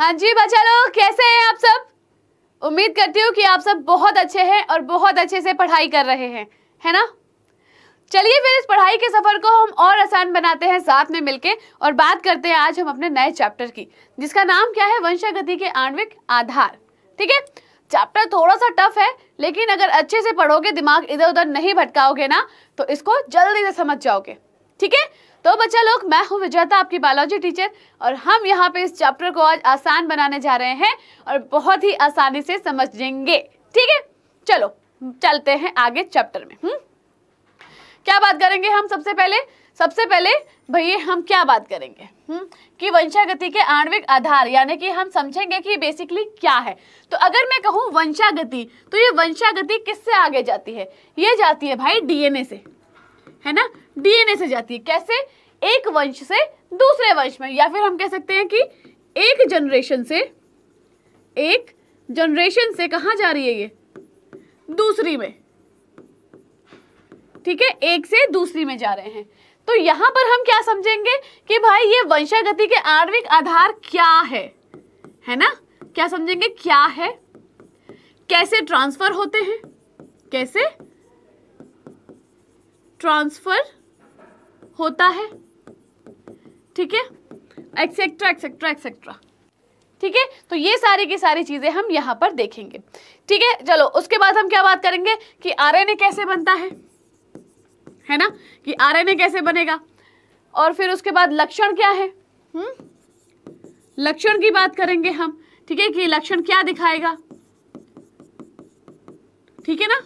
हाँ जी बच्चा लोग कैसे हैं आप सब उम्मीद करती हूँ कि आप सब बहुत अच्छे हैं और बहुत अच्छे से पढ़ाई कर रहे हैं है ना चलिए फिर इस पढ़ाई के सफ़र को हम और आसान बनाते हैं साथ में मिलके और बात करते हैं आज हम अपने नए चैप्टर की जिसका नाम क्या है वंशागति के आणविक आधार ठीक है चैप्टर थोड़ा सा टफ है लेकिन अगर अच्छे से पढ़ोगे दिमाग इधर उधर नहीं भटकाओगे ना तो इसको जल्दी से समझ जाओगे ठीक है तो बच्चा लोग मैं हूँ विजेता आपकी बायोलॉजी टीचर और हम यहाँ पे इस चैप्टर को आज आसान बनाने जा रहे हैं और बहुत ही आसानी से समझेंगे ठीक है चलो चलते हैं आगे चैप्टर में हुँ? हम्म? क्या बात करेंगे हम सबसे पहले सबसे पहले भैया हम क्या बात करेंगे हुँ? हम्म? कि वंशागति के आणविक आधार यानी कि हम समझेंगे कि बेसिकली क्या है तो अगर मैं कहूँ वंशागति तो ये वंशागति किससे आगे जाती है ये जाती है भाई डीएनए से है ना डीएनए से जाती है कैसे एक वंश से दूसरे वंश में या फिर हम कह सकते हैं कि एक जनरेशन से एक जनरेशन से कहा जा रही है ये दूसरी में ठीक है एक से दूसरी में जा रहे हैं तो यहां पर हम क्या समझेंगे कि भाई ये वंशागति के आर्विक आधार क्या है है ना क्या समझेंगे क्या है कैसे ट्रांसफर होते हैं कैसे ट्रांसफर होता है ठीक है एक्सेट्रा एक्सेट्रा एक्सेट्रा ठीक है तो ये सारी की सारी चीज़ें हम यहाँ पर देखेंगे ठीक है चलो उसके बाद हम क्या बात करेंगे कि आरएनए कैसे बनता है है ना कि आरएनए कैसे बनेगा और फिर उसके बाद लक्षण क्या है हम्म? लक्षण की बात करेंगे हम ठीक है कि लक्षण क्या दिखाएगा ठीक है ना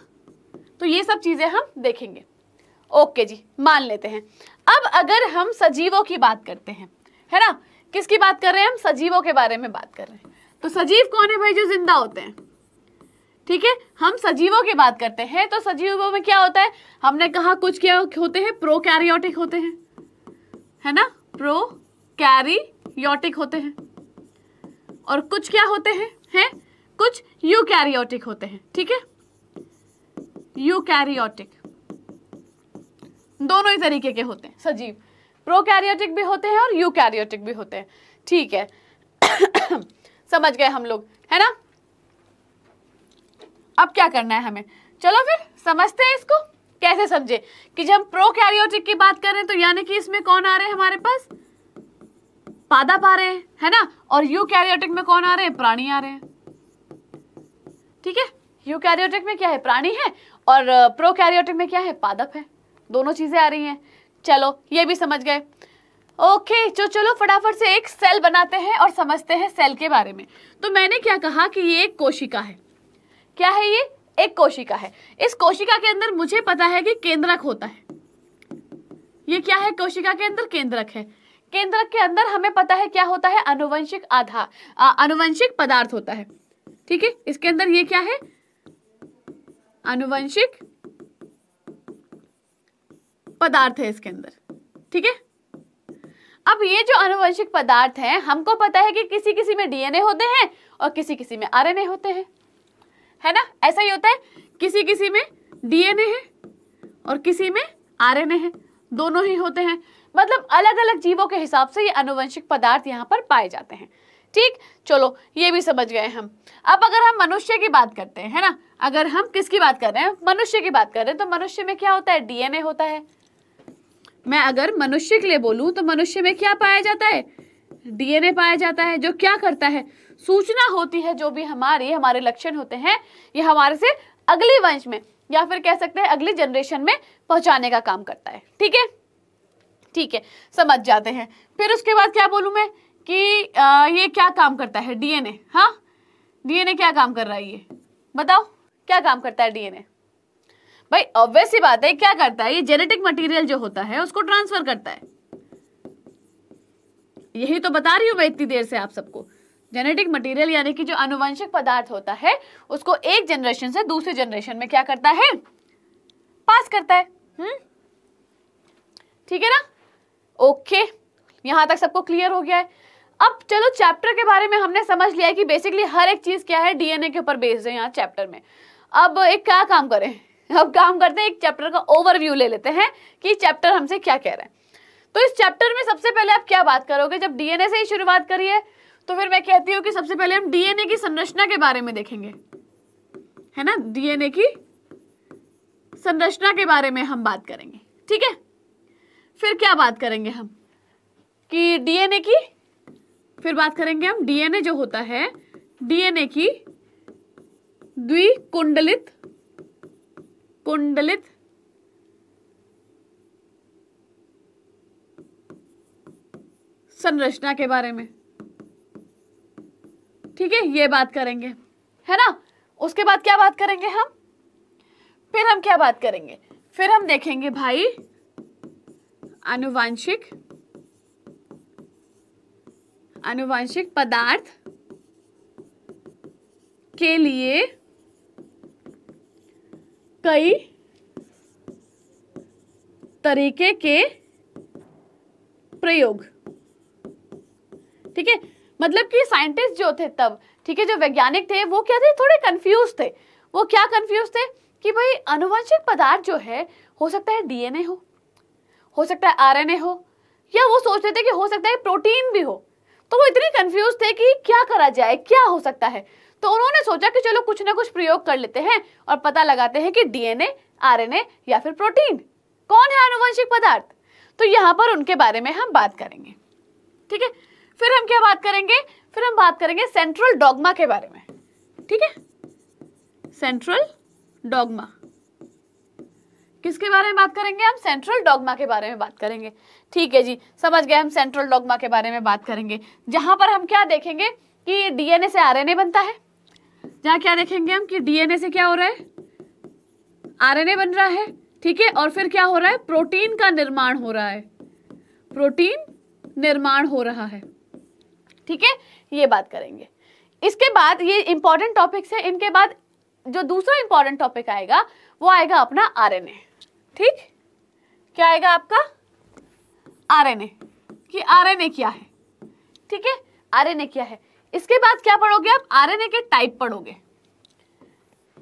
तो ये सब चीज़ें हम देखेंगे ओके जी मान लेते हैं अब अगर हम सजीवों की बात करते हैं है ना किसकी बात कर रहे हैं हम सजीवों के बारे में बात कर रहे हैं तो सजीव कौन है भाई जो जिंदा होते हैं ठीक है हम सजीवों की बात करते हैं तो सजीवों में क्या होता है हमने कहा कुछ क्या होते हैं प्रोकैरियोटिक होते हैं है ना प्रो कैरियोटिक होते हैं और कुछ क्या होते हैं है? कुछ यू होते हैं ठीक है कैरियोटिक दोनों ही तरीके के होते हैं सजीव प्रोकैरियोटिक भी होते हैं और यूकैरियोटिक भी होते हैं ठीक है समझ गए हम लोग है ना अब क्या करना है हमें चलो फिर समझते हैं इसको कैसे समझे कि जब प्रोकैरियोटिक की बात करें तो यानी कि इसमें कौन आ रहे हैं हमारे पास पादप आ रहे हैं है ना और यूकैरियोटिक में कौन आ रहे हैं प्राणी आ रहे हैं ठीक है यूकैरियोटिक में क्या है प्राणी है और प्रोकैरियोटिक में क्या है पादप है दोनों चीज़ें आ रही हैं चलो ये भी समझ गए ओके तो चलो फटाफट से एक सेल बनाते हैं और समझते हैं सेल के बारे में तो मैंने क्या कहा कि ये एक कोशिका है क्या है ये एक कोशिका है इस कोशिका के अंदर मुझे पता है कि केंद्रक होता है ये क्या है कोशिका के अंदर केंद्रक है केंद्रक के अंदर हमें पता है क्या होता है अनुवंशिक आधार अनुवंशिक पदार्थ होता है ठीक है इसके अंदर ये क्या है अनुवंशिक पदार्थ है इसके अंदर ठीक है अब ये जो अनुवंशिक पदार्थ हैं हमको पता है कि किसी किसी में डीएनए होते हैं और किसी किसी में आरएनए होते हैं है ना ऐसा ही होता है किसी किसी में डीएनए है और किसी में आरएनए है दोनों ही होते हैं मतलब अलग अलग जीवों के हिसाब से ये अनुवंशिक पदार्थ यहाँ पर पाए जाते हैं ठीक चलो ये भी समझ गए हम अब अगर हम मनुष्य की बात करते हैं है ना अगर हम किसकी बात कर रहे हैं मनुष्य की बात कर रहे हैं तो मनुष्य में क्या होता है डीएनए होता है मैं अगर मनुष्य के लिए बोलूं तो मनुष्य में क्या पाया जाता है डीएनए पाया जाता है जो क्या करता है सूचना होती है जो भी हमारे हमारे लक्षण होते हैं ये हमारे से अगले वंश में या फिर कह सकते हैं अगली जनरेशन में पहुंचाने का काम करता है ठीक है ठीक है समझ जाते हैं फिर उसके बाद क्या बोलूँ मैं कि आ, ये क्या काम करता है डीएनए हाँ डीएनए क्या काम कर रहा है ये बताओ क्या काम करता है डीएनए भाई ऑब्वियस ही बात है क्या करता है ये जेनेटिक मटेरियल जो होता है उसको ट्रांसफर करता है यही तो बता रही हूं मैं इतनी देर से आप सबको जेनेटिक मटेरियल यानी कि जो अनुवंशिक पदार्थ होता है उसको एक जनरेशन से दूसरे जनरेशन में क्या करता है पास करता है हम्म? ठीक है ना ओके यहां तक सबको क्लियर हो गया है अब चलो चैप्टर के बारे में हमने समझ लिया है कि बेसिकली हर एक चीज क्या है डीएनए के ऊपर बेस्ड है यहाँ चैप्टर में अब एक क्या काम करें अब काम करते हैं एक चैप्टर का ओवरव्यू ले लेते हैं कि चैप्टर हमसे क्या कह रहा है तो इस चैप्टर में सबसे पहले आप क्या बात करोगे जब डीएनए से ही शुरुआत करिए तो फिर मैं कहती हूँ कि सबसे पहले हम डीएनए की संरचना के बारे में देखेंगे है ना डीएनए की संरचना के बारे में हम बात करेंगे ठीक है फिर क्या बात करेंगे हम कि डीएनए की फिर बात करेंगे हम डीएनए जो होता है डीएनए की द्विकुंडलित कुंडलित संरचना के बारे में ठीक है ये बात करेंगे है ना उसके बाद क्या बात करेंगे हम फिर हम क्या बात करेंगे फिर हम देखेंगे भाई अनुवांशिक अनुवांशिक पदार्थ के लिए कई तरीके के प्रयोग ठीक है मतलब कि साइंटिस्ट जो थे तब ठीक है जो वैज्ञानिक थे वो क्या थे थोड़े कंफ्यूज थे वो क्या कंफ्यूज थे कि भाई अनुवांशिक पदार्थ जो है हो सकता है डीएनए हो हो सकता है आरएनए हो या वो सोच रहे थे कि हो सकता है प्रोटीन भी हो तो वो इतने कंफ्यूज थे कि क्या करा जाए क्या हो सकता है तो उन्होंने सोचा कि चलो कुछ ना कुछ प्रयोग कर लेते हैं और पता लगाते हैं कि डीएनए आरएनए या फिर प्रोटीन कौन है आनुवंशिक पदार्थ तो यहाँ पर उनके बारे में हम बात करेंगे ठीक है फिर हम क्या बात करेंगे फिर हम बात करेंगे सेंट्रल डॉगमा के बारे में ठीक है सेंट्रल डॉगमा किसके बारे में बात करेंगे हम सेंट्रल डॉगमा के बारे में बात करेंगे ठीक है जी समझ गए हम सेंट्रल डॉगमा के बारे में बात करेंगे जहां पर हम क्या देखेंगे कि डीएनए से आरएनए बनता है जहाँ क्या देखेंगे हम कि डीएनए से क्या हो रहा है आरएनए बन रहा है ठीक है और फिर क्या हो रहा है प्रोटीन का निर्माण हो रहा है प्रोटीन निर्माण हो रहा है ठीक है ये बात करेंगे इसके बाद ये इंपॉर्टेंट टॉपिक्स है इनके बाद जो दूसरा इंपॉर्टेंट टॉपिक आएगा वो आएगा अपना आरएनए ठीक क्या आएगा आपका आरएनए कि आरएनए क्या है ठीक है आरएनए क्या है इसके बाद क्या पढ़ोगे आप आरएनए के टाइप पढ़ोगे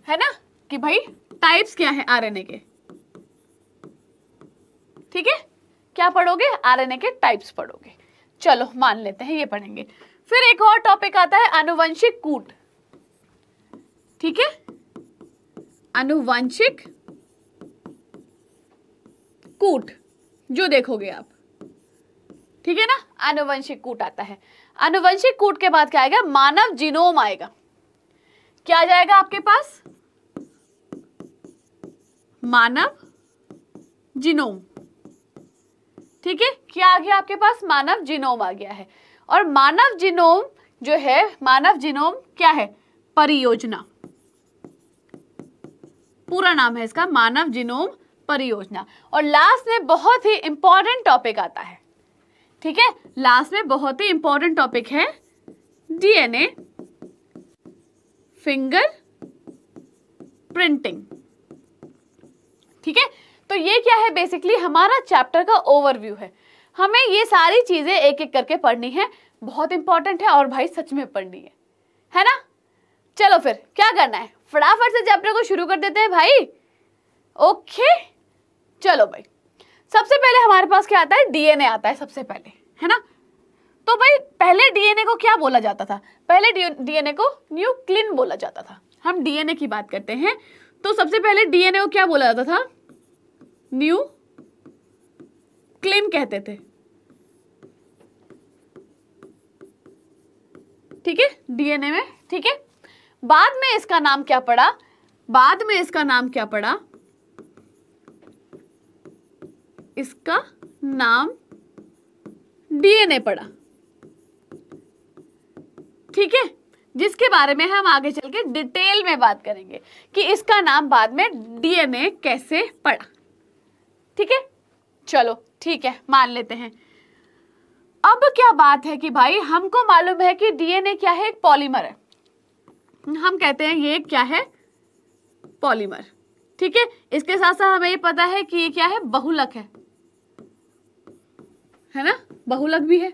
है ना कि भाई टाइप्स क्या है आरएनए के ठीक है क्या पढ़ोगे आरएनए के टाइप्स पढ़ोगे चलो मान लेते हैं ये पढ़ेंगे फिर एक और टॉपिक आता है अनुवंशिक कूट ठीक है अनुवंशिक कूट जो देखोगे आप ठीक है ना अनुवंशिक कूट आता है अनुवंशिक कूट के बाद क्या आएगा मानव जीनोम आएगा क्या जाएगा आपके पास मानव जीनोम ठीक है क्या आ गया आपके पास मानव जीनोम आ गया है और मानव जीनोम जो है मानव जीनोम क्या है परियोजना पूरा नाम है इसका मानव जीनोम परियोजना और लास्ट में बहुत ही इंपॉर्टेंट टॉपिक आता है ठीक है लास्ट में बहुत ही इंपॉर्टेंट टॉपिक है डीएनए फिंगर प्रिंटिंग ठीक है तो ये क्या है बेसिकली हमारा चैप्टर का ओवरव्यू है हमें ये सारी चीज़ें एक एक करके पढ़नी है बहुत इंपॉर्टेंट है और भाई सच में पढ़नी है है ना चलो फिर क्या करना है फटाफट से चैप्टर को शुरू कर देते हैं भाई ओके चलो भाई सबसे पहले हमारे पास क्या आता है डीएनए आता है सबसे पहले है ना तो भाई पहले डीएनए को क्या बोला जाता था पहले डीएनए को न्यूक्लिन बोला जाता था हम डीएनए की बात करते हैं तो सबसे पहले डीएनए को क्या बोला जाता था न्यू क्लिन कहते थे ठीक है डीएनए में ठीक है बाद में इसका नाम क्या पड़ा बाद में इसका नाम क्या पड़ा इसका नाम डीएनए पड़ा ठीक है जिसके बारे में हम आगे चल के डिटेल में बात करेंगे कि इसका नाम बाद में डीएनए कैसे पड़ा ठीक है चलो ठीक है मान लेते हैं अब क्या बात है कि भाई हमको मालूम है कि डीएनए क्या है एक पॉलीमर है हम कहते हैं ये क्या है पॉलीमर ठीक है इसके साथ साथ हमें ये पता है कि ये क्या है बहुलक है है ना बहुलक भी है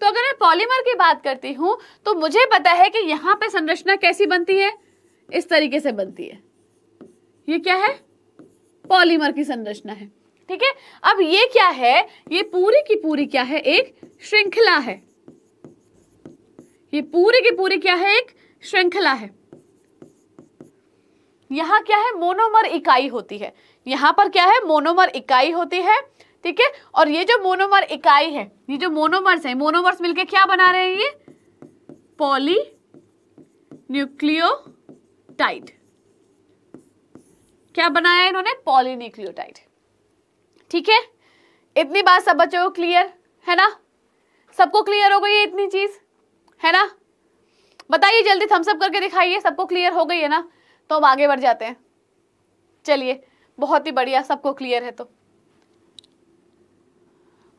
तो अगर मैं पॉलीमर की बात करती हूं तो मुझे पता है कि यहां पे संरचना कैसी बनती है इस तरीके से बनती है ये क्या है पॉलीमर की संरचना है ठीक है अब ये क्या है ये पूरी की पूरी क्या है एक श्रृंखला है ये पूरी की पूरी क्या है एक श्रृंखला है यहां क्या है मोनोमर इकाई होती है यहां पर क्या है मोनोमर इकाई होती है ठीक है और ये जो मोनोमर इकाई है ये जो मोनोमर्स है मोनोमर्स मिलके क्या बना रहे हैं ये पॉली न्यूक्लियोटाइड क्या बनाया इन्होंने पॉलीन्यूक्लियोटाइड ठीक है इतनी बात सब बच्चों को क्लियर है ना सबको क्लियर हो गई है इतनी चीज है ना बताइए जल्दी थम्सअप करके दिखाइए सबको क्लियर हो गई है ना तो हम आगे बढ़ जाते हैं चलिए बहुत ही बढ़िया सबको क्लियर है तो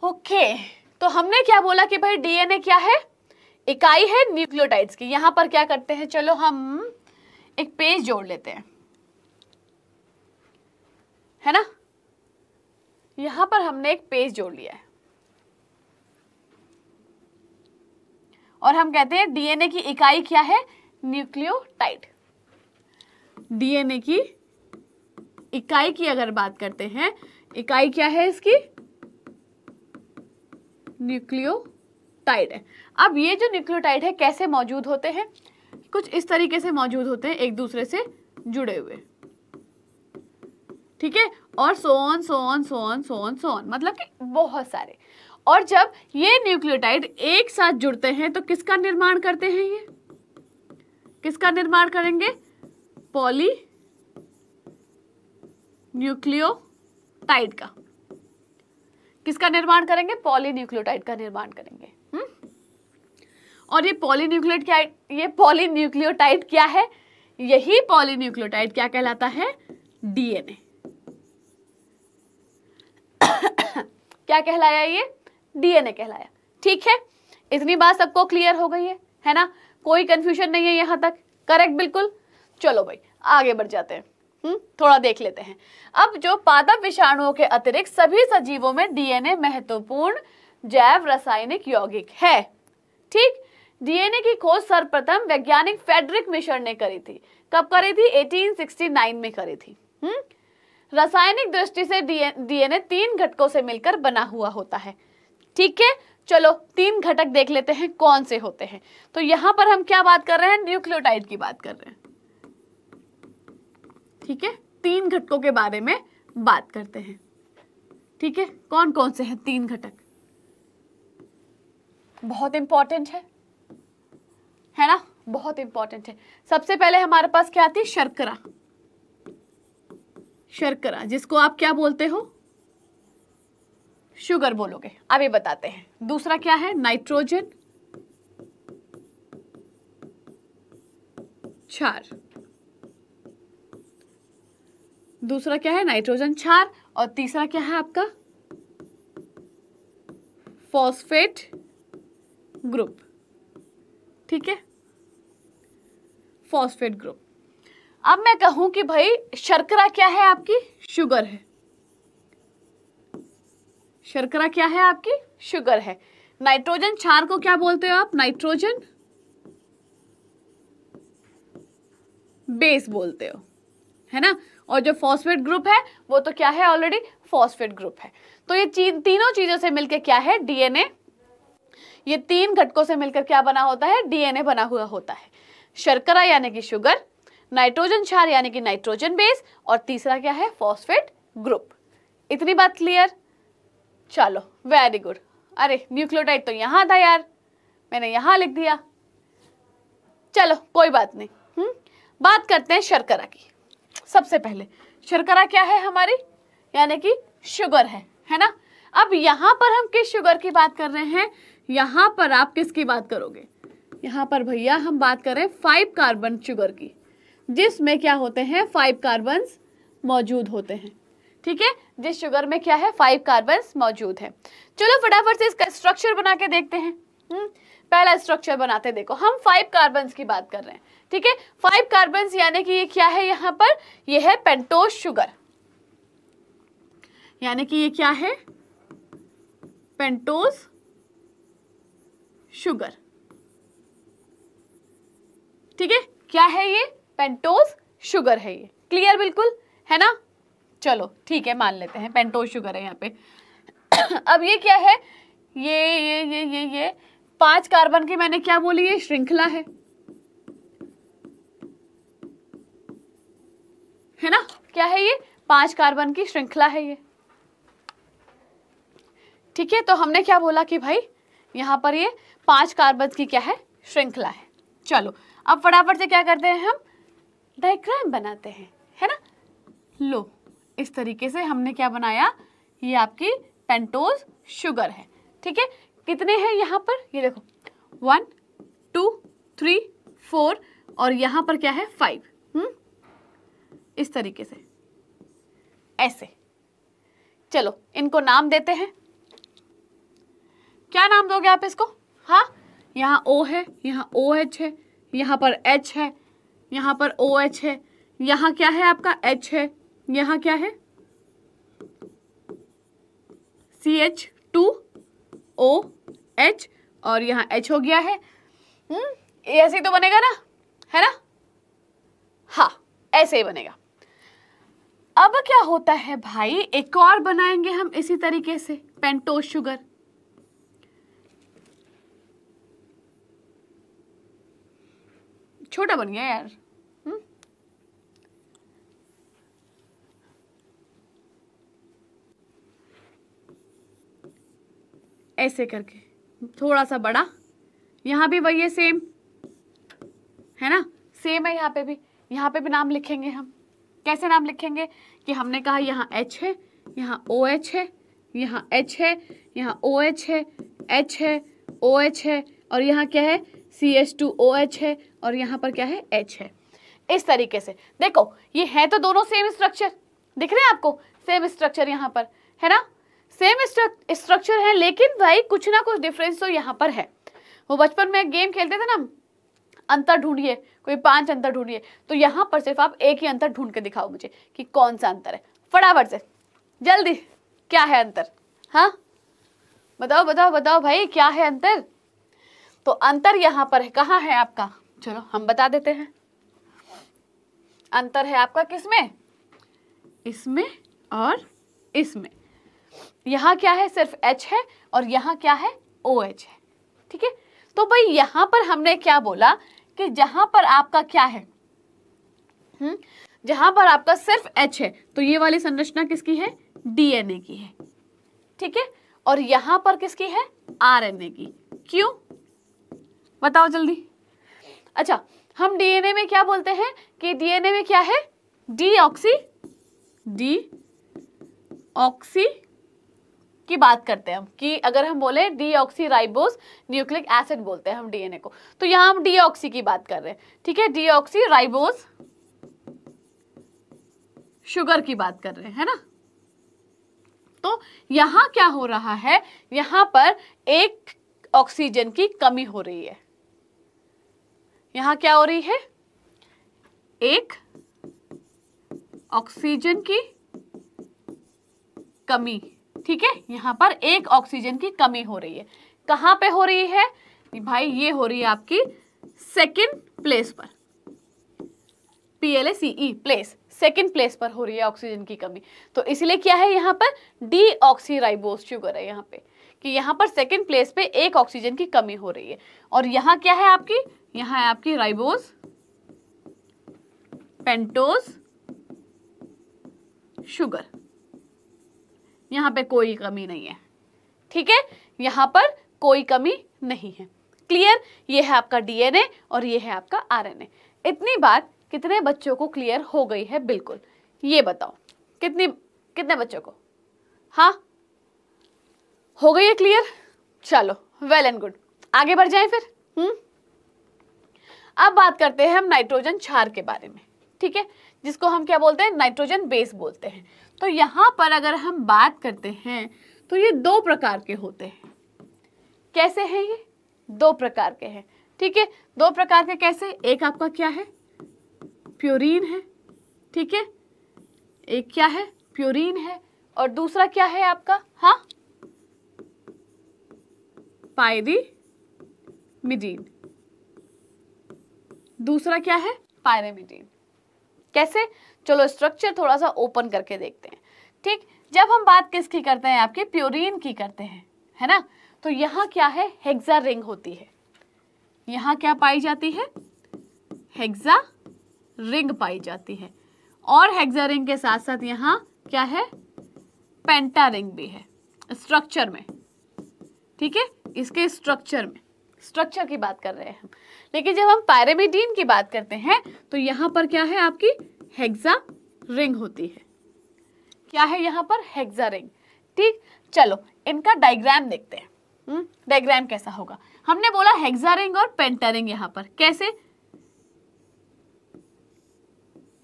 ओके तो हमने क्या बोला कि भाई डीएनए क्या है इकाई है न्यूक्लियोटाइड्स की यहां पर क्या करते हैं चलो हम एक पेज जोड़ लेते हैं है ना यहां पर हमने एक पेज जोड़ लिया है और हम कहते हैं डीएनए की इकाई क्या है न्यूक्लियोटाइड डीएनए की इकाई की अगर बात करते हैं इकाई क्या है इसकी न्यूक्लियोटाइड है अब ये जो न्यूक्लियोटाइड है कैसे मौजूद होते हैं कुछ इस तरीके से मौजूद होते हैं एक दूसरे से जुड़े हुए ठीक है और सोन सोन सोन सोन सोन मतलब कि बहुत सारे और जब ये न्यूक्लियोटाइड एक साथ जुड़ते हैं तो किसका निर्माण करते हैं ये किसका निर्माण करेंगे पॉली न्यूक्लियोटाइड का किसका निर्माण करेंगे पॉलीन्यूक्लियोटाइड का निर्माण करेंगे हुँ? हम्म? और ये पॉलीन्यूक्लियोट क्या ये पॉलीन्यूक्लियोटाइड क्या है यही पॉलीन्यूक्लियोटाइड क्या कहलाता है डीएनए क्या कहलाया ये डीएनए कहलाया ठीक है इतनी बात सबको क्लियर हो गई है है ना कोई कंफ्यूजन नहीं है यहां तक करेक्ट बिल्कुल चलो भाई आगे बढ़ जाते हैं हम्म थोड़ा देख लेते हैं अब जो पादप विषाणुओं के अतिरिक्त सभी सजीवों में डीएनए महत्वपूर्ण जैव रासायनिक यौगिक है ठीक डीएनए की खोज सर्वप्रथम वैज्ञानिक फेडरिक मिशर ने करी थी कब करी थी 1869 में करी थी हम्म रासायनिक दृष्टि से डीएनए तीन घटकों से मिलकर बना हुआ होता है ठीक है चलो तीन घटक देख लेते हैं कौन से होते हैं तो यहां पर हम क्या बात कर रहे हैं न्यूक्लियोटाइड की बात कर रहे हैं ठीक के तीन घटकों के बारे में बात करते हैं ठीक है कौन कौन से हैं तीन घटक बहुत इंपॉर्टेंट है है ना बहुत इंपॉर्टेंट है सबसे पहले हमारे पास क्या आती है शर्करा शर्करा जिसको आप क्या बोलते हो शुगर बोलोगे अब ये बताते हैं दूसरा क्या है नाइट्रोजन क्षार दूसरा क्या है नाइट्रोजन क्षार और तीसरा क्या है आपका फॉस्फेट ग्रुप ठीक है फॉस्फेट ग्रुप अब मैं कहूं कि भाई शर्करा क्या है आपकी शुगर है शर्करा क्या है आपकी शुगर है नाइट्रोजन क्षार को क्या बोलते हो आप नाइट्रोजन बेस बोलते हो है ना और जो फॉस्फेट ग्रुप है वो तो क्या है ऑलरेडी फॉस्फेट ग्रुप है तो ये तीनों चीज़ों से मिलकर क्या है डीएनए ये तीन घटकों से मिलकर क्या बना होता है डीएनए बना हुआ होता है शर्करा यानी कि शुगर नाइट्रोजन क्षार यानी कि नाइट्रोजन बेस और तीसरा क्या है फॉस्फेट ग्रुप इतनी बात क्लियर चलो वेरी गुड अरे न्यूक्लियोटाइड तो यहां था यार मैंने यहां लिख दिया चलो कोई बात नहीं हुँ? हम्म, बात करते हैं शर्करा की सबसे पहले शर्करा क्या है हमारी यानी कि शुगर है है ना अब यहाँ पर हम किस शुगर की बात कर रहे हैं यहाँ पर आप किसकी बात करोगे यहाँ पर भैया हम बात करें फाइव कार्बन शुगर की जिसमें क्या होते हैं फाइव कार्बन मौजूद होते हैं ठीक है जिस शुगर में क्या है फाइव कार्बन मौजूद है चलो फटाफट से इसका स्ट्रक्चर बना के देखते हैं हम्म, पहला स्ट्रक्चर बनाते देखो हम फाइव कार्बन की बात कर रहे हैं ठीक है फाइव कार्बन यानी कि ये क्या है यहां पर ये है पेंटोस शुगर यानी कि ये क्या है पेंटोस शुगर ठीक है क्या है ये पेंटोस शुगर है ये क्लियर बिल्कुल है ना चलो ठीक है मान लेते हैं पेंटोस शुगर है यहाँ पे अब ये क्या है ये ये ये ये ये पांच कार्बन की मैंने क्या बोली ये श्रृंखला है है ना क्या है ये पांच कार्बन की श्रृंखला है ये ठीक है तो हमने क्या बोला कि भाई यहाँ पर ये पांच कार्बन की क्या है श्रृंखला है चलो अब फटाफट से क्या करते हैं हम डायग्राम बनाते हैं है ना लो इस तरीके से हमने क्या बनाया ये आपकी पेंटोज शुगर है ठीक है कितने हैं यहाँ पर ये देखो वन टू थ्री फोर और यहाँ पर क्या है फाइव हम्म इस तरीके से ऐसे चलो इनको नाम देते हैं क्या नाम दोगे आप इसको हाँ यहाँ ओ है यहाँ ओ एच है यहाँ पर एच है यहाँ पर ओ एच है यहाँ क्या है आपका एच है यहाँ क्या है C H two O H और यहाँ एच हो गया है हम्म, ऐसे ही तो बनेगा ना है ना हाँ ऐसे ही बनेगा अब क्या होता है भाई एक और बनाएंगे हम इसी तरीके से पेंटोज शुगर छोटा बन गया यार हम्म? ऐसे करके थोड़ा सा बड़ा यहां भी वही है सेम है ना सेम है यहाँ पे भी यहाँ पे भी नाम लिखेंगे हम कैसे नाम लिखेंगे कि हमने कहा यहाँ एच है यहाँ ओ एच है यहाँ एच है यहाँ ओ एच है एच है ओ एच है और यहाँ क्या है C H two O H है और यहाँ पर क्या है एच है इस तरीके से देखो ये है तो दोनों सेम स्ट्रक्चर दिख रहे हैं आपको सेम स्ट्रक्चर यहाँ पर है ना सेम स्ट्रक्चर है लेकिन भाई कुछ ना कुछ डिफरेंस तो यहाँ पर है वो बचपन में गेम खेलते थे ना अंतर ढूंढिए कोई पांच अंतर ढूंढिए तो यहां पर सिर्फ आप एक ही अंतर ढूंढ के दिखाओ मुझे कि कौन सा अंतर है फटाफट से जल्दी क्या है अंतर हाँ बताओ बताओ बताओ भाई क्या है अंतर तो अंतर यहां पर है कहाँ है आपका चलो हम बता देते हैं अंतर है आपका किसमें इसमें और इसमें यहां क्या है सिर्फ H है और यहाँ क्या है ओ OH है ठीक है तो भाई यहां पर हमने क्या बोला कि जहां पर आपका क्या है हम्म? जहां पर आपका सिर्फ एच है तो ये वाली संरचना किसकी है डीएनए की है ठीक है और यहां पर किसकी है आरएनए की क्यों बताओ जल्दी अच्छा हम डीएनए में क्या बोलते हैं कि डीएनए में क्या है डी ऑक्सी डी ऑक्सी की बात करते हैं हम कि अगर हम बोले डीऑक्सीराइबोस न्यूक्लिक एसिड बोलते हैं हम डीएनए को तो यहां हम डीऑक्सी की बात कर रहे हैं ठीक है डीऑक्सीराइबोस शुगर की बात कर रहे हैं है ना तो यहां क्या हो रहा है यहां पर एक ऑक्सीजन की कमी हो रही है यहां क्या हो रही है एक ऑक्सीजन की कमी ठीक है यहाँ पर एक ऑक्सीजन की कमी हो रही है कहाँ पे हो रही है भाई ये हो रही है आपकी सेकेंड प्लेस पर P L A C E place second place पर हो रही है ऑक्सीजन की कमी तो इसलिए क्या है यहाँ पर डी ऑक्सीराइबोस शुगर है यहाँ पे कि यहाँ पर सेकेंड प्लेस पे एक ऑक्सीजन की कमी हो रही है और यहाँ क्या है आपकी यहाँ है आपकी राइबोस पेंटोज शुगर यहाँ पे कोई कमी नहीं है ठीक है यहाँ पर कोई कमी नहीं है क्लियर ये है आपका डीएनए और ये है आपका आरएनए इतनी बात कितने बच्चों को क्लियर हो गई है बिल्कुल ये बताओ कितनी कितने बच्चों को हाँ हो गई है क्लियर चलो वेल एंड गुड आगे बढ़ जाए फिर हम्म अब बात करते हैं हम नाइट्रोजन छार के बारे में ठीक है जिसको हम क्या बोलते हैं नाइट्रोजन बेस बोलते हैं तो यहाँ पर अगर हम बात करते हैं तो ये दो प्रकार के होते हैं कैसे हैं ये दो प्रकार के हैं ठीक है दो प्रकार के कैसे एक आपका क्या है प्योरीन है ठीक है एक क्या है प्योरीन है और दूसरा क्या है आपका हाँ पायरी मिडीन दूसरा क्या है मिडीन कैसे चलो स्ट्रक्चर थोड़ा सा ओपन करके देखते हैं ठीक जब हम बात किसकी करते हैं आपकी प्योरिन की करते हैं है ना तो यहाँ क्या है हेक्सा रिंग होती है यहाँ क्या पाई जाती है हेक्सा रिंग पाई जाती है और हेक्सा रिंग के साथ साथ यहाँ क्या है पेंटा रिंग भी है स्ट्रक्चर में ठीक है इसके स्ट्रक्चर में स्ट्रक्चर की बात कर रहे हैं हम लेकिन जब हम पायरेमिडीन की बात करते हैं तो यहाँ पर क्या है आपकी हेक्सा रिंग होती है क्या है यहाँ पर हेक्सा रिंग ठीक चलो इनका डायग्राम देखते हैं डायग्राम हम्म, कैसा होगा हमने बोला हेक्सा रिंग और पेंटा रिंग यहाँ पर कैसे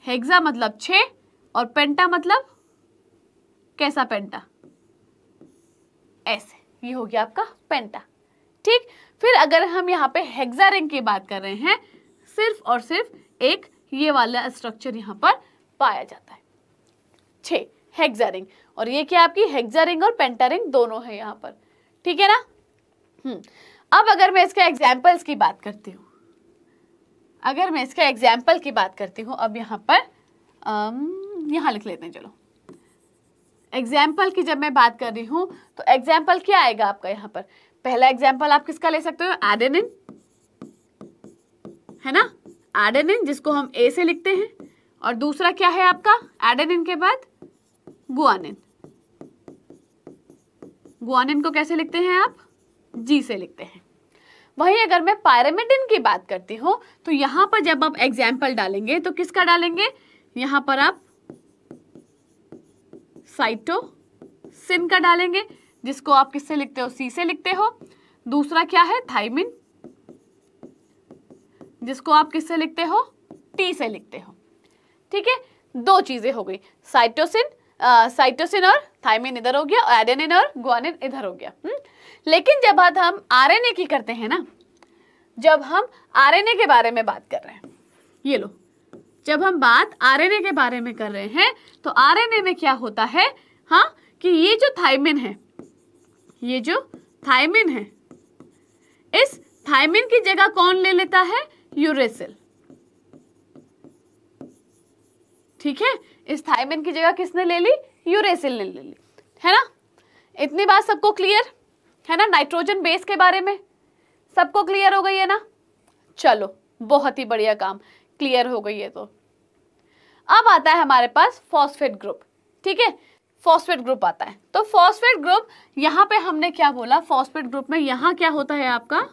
हेक्सा मतलब छ और पेंटा मतलब कैसा पेंटा ऐसे ये हो गया आपका पेंटा ठीक फिर अगर हम यहाँ पे हेक्सा रिंग की बात कर रहे हैं सिर्फ और सिर्फ एक ये वाला स्ट्रक्चर यहाँ पर पाया जाता है छ हेक्सा और ये क्या आपकी हेक्सा और पेंटरिंग दोनों है यहाँ पर ठीक है ना हम्म अब अगर मैं इसके एग्जाम्पल्स की बात करती हूँ अगर मैं इसके एग्जाम्पल की बात करती हूँ अब यहाँ पर यहाँ लिख लेते हैं चलो एग्जाम्पल की जब मैं बात कर रही हूँ तो एग्जाम्पल क्या आएगा आपका यहाँ पर पहला एग्जाम्पल आप किसका ले सकते हो एडेनिन है ना एडेनिन जिसको हम ए से लिखते हैं और दूसरा क्या है आपका एडेनिन के बाद गुआनिन गुआनिन को कैसे लिखते हैं आप जी से लिखते हैं वही अगर मैं पायरामिडिन की बात करती हूँ तो यहाँ पर जब आप एग्जाम्पल डालेंगे तो किसका डालेंगे यहाँ पर आप साइटोसिन का डालेंगे जिसको आप किससे लिखते हो सी से लिखते हो दूसरा क्या है थाइमिन जिसको आप किससे लिखते हो टी से लिखते हो ठीक है दो चीज़ें हो गई साइटोसिन साइटोसिन और थाइमिन इधर हो गया और एडेनिन और गुआनिन इधर हो गया हुँ? हम्म? लेकिन जब बात हम आरएनए की करते हैं ना जब हम आरएनए के बारे में बात कर रहे हैं ये लो जब हम बात आरएनए के बारे में कर रहे हैं तो आरएनए में क्या होता है हाँ कि ये जो थाइमिन है ये जो थाइमिन है इस थाइमिन की जगह कौन ले लेता है यूरेसिल ठीक है इस थाइमिन की जगह किसने ले ली यूरेसिल ने ले ली है ना इतनी बात सबको क्लियर है ना नाइट्रोजन बेस के बारे में सबको क्लियर हो गई है ना चलो बहुत ही बढ़िया काम क्लियर हो गई है तो अब आता है हमारे पास फॉस्फेट ग्रुप ठीक है फॉस्फेट ग्रुप आता है तो फॉस्फेट ग्रुप यहां पे हमने क्या बोला फॉस्फेट ग्रुप में यहां क्या होता है आपका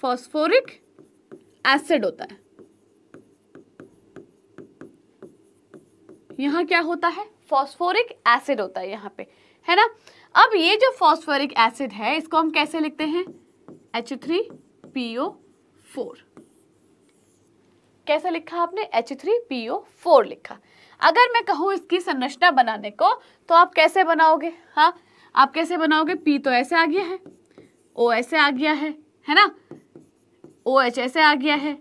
फॉस्फोरिक एसिड होता है यहां क्या होता है फॉस्फोरिक एसिड होता है यहां पे है ना अब ये जो फॉस्फोरिक एसिड है इसको हम कैसे लिखते हैं H three P O four कैसे लिखा आपने H three P O four लिखा अगर मैं कहूं इसकी संरचना बनाने को तो आप कैसे बनाओगे हाँ आप कैसे बनाओगे पी तो ऐसे आ गया है ओ ऐसे आ गया है है ना ओ एच ऐसे आ गया है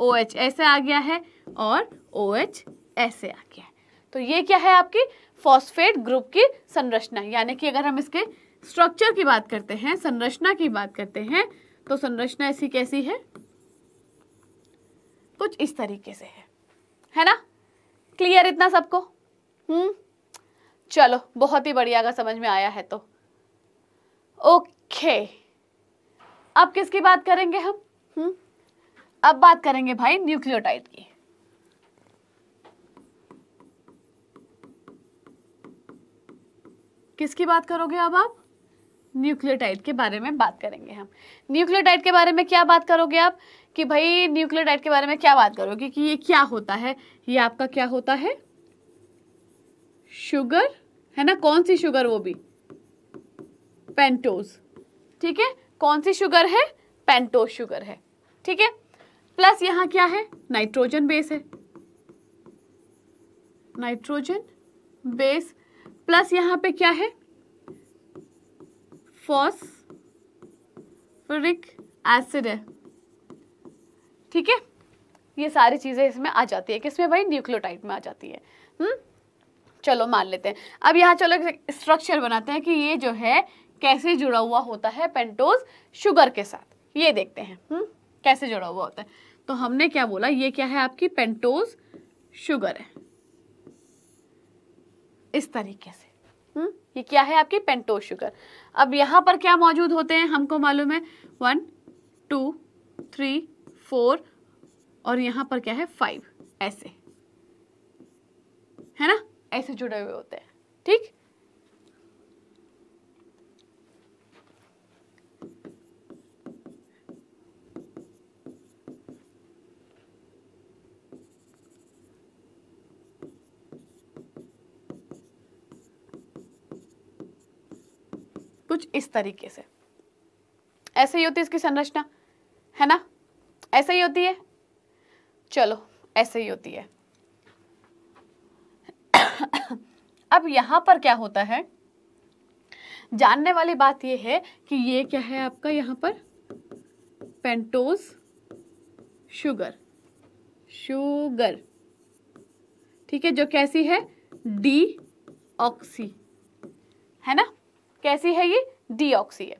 ओ एच ऐसे आ गया है और ओ एच ऐसे आ गया है तो ये क्या है आपकी फॉस्फेट ग्रुप की संरचना यानी कि अगर हम इसके स्ट्रक्चर की बात करते हैं संरचना की बात करते हैं तो संरचना ऐसी कैसी है कुछ इस तरीके से है है ना क्लियर इतना सबको हम्म चलो बहुत ही बढ़िया अगर समझ में आया है तो ओके अब किसकी बात करेंगे हम हुँ? हम्म? अब बात करेंगे भाई न्यूक्लियोटाइड की किसकी बात करोगे अब आप न्यूक्लियोटाइड के बारे में बात करेंगे हम न्यूक्लियोटाइड के बारे में क्या बात करोगे आप कि भाई न्यूक्लियोटाइड के बारे में क्या बात करोगे कि ये क्या होता है ये आपका क्या होता है शुगर है ना कौन सी शुगर वो भी पेंटोज ठीक है कौन सी शुगर है पेंटो शुगर है ठीक है प्लस यहां क्या है नाइट्रोजन बेस है नाइट्रोजन बेस प्लस यहां पे क्या है फॉस्फोरिक एसिड है ठीक है ये सारी चीज़ें इसमें आ जाती है किसमें भाई न्यूक्लियोटाइड में आ जाती है हम्म चलो मान लेते हैं अब यहां चलो स्ट्रक्चर बनाते हैं कि ये जो है कैसे जुड़ा हुआ होता है पेंटोज शुगर के साथ ये देखते हैं हुँ? हम्म? कैसे जुड़ा हुआ होता है तो हमने क्या बोला ये क्या है आपकी पेंटोज शुगर है इस तरीके से हुँ? हम्म? ये क्या है आपकी पेंटोज शुगर अब यहां पर क्या मौजूद होते हैं हमको मालूम है वन टू थ्री फोर और यहां पर क्या है फाइव ऐसे है ना ऐसे जुड़े हुए होते हैं ठीक कुछ इस तरीके से ऐसे ही होती है इसकी संरचना है ना ऐसे ही होती है चलो ऐसे ही होती है अब यहां पर क्या होता है जानने वाली बात यह है कि यह क्या है आपका यहां पर पेंटोज शुगर शुगर ठीक है जो कैसी है डी ऑक्सी है ना कैसी है ये डी है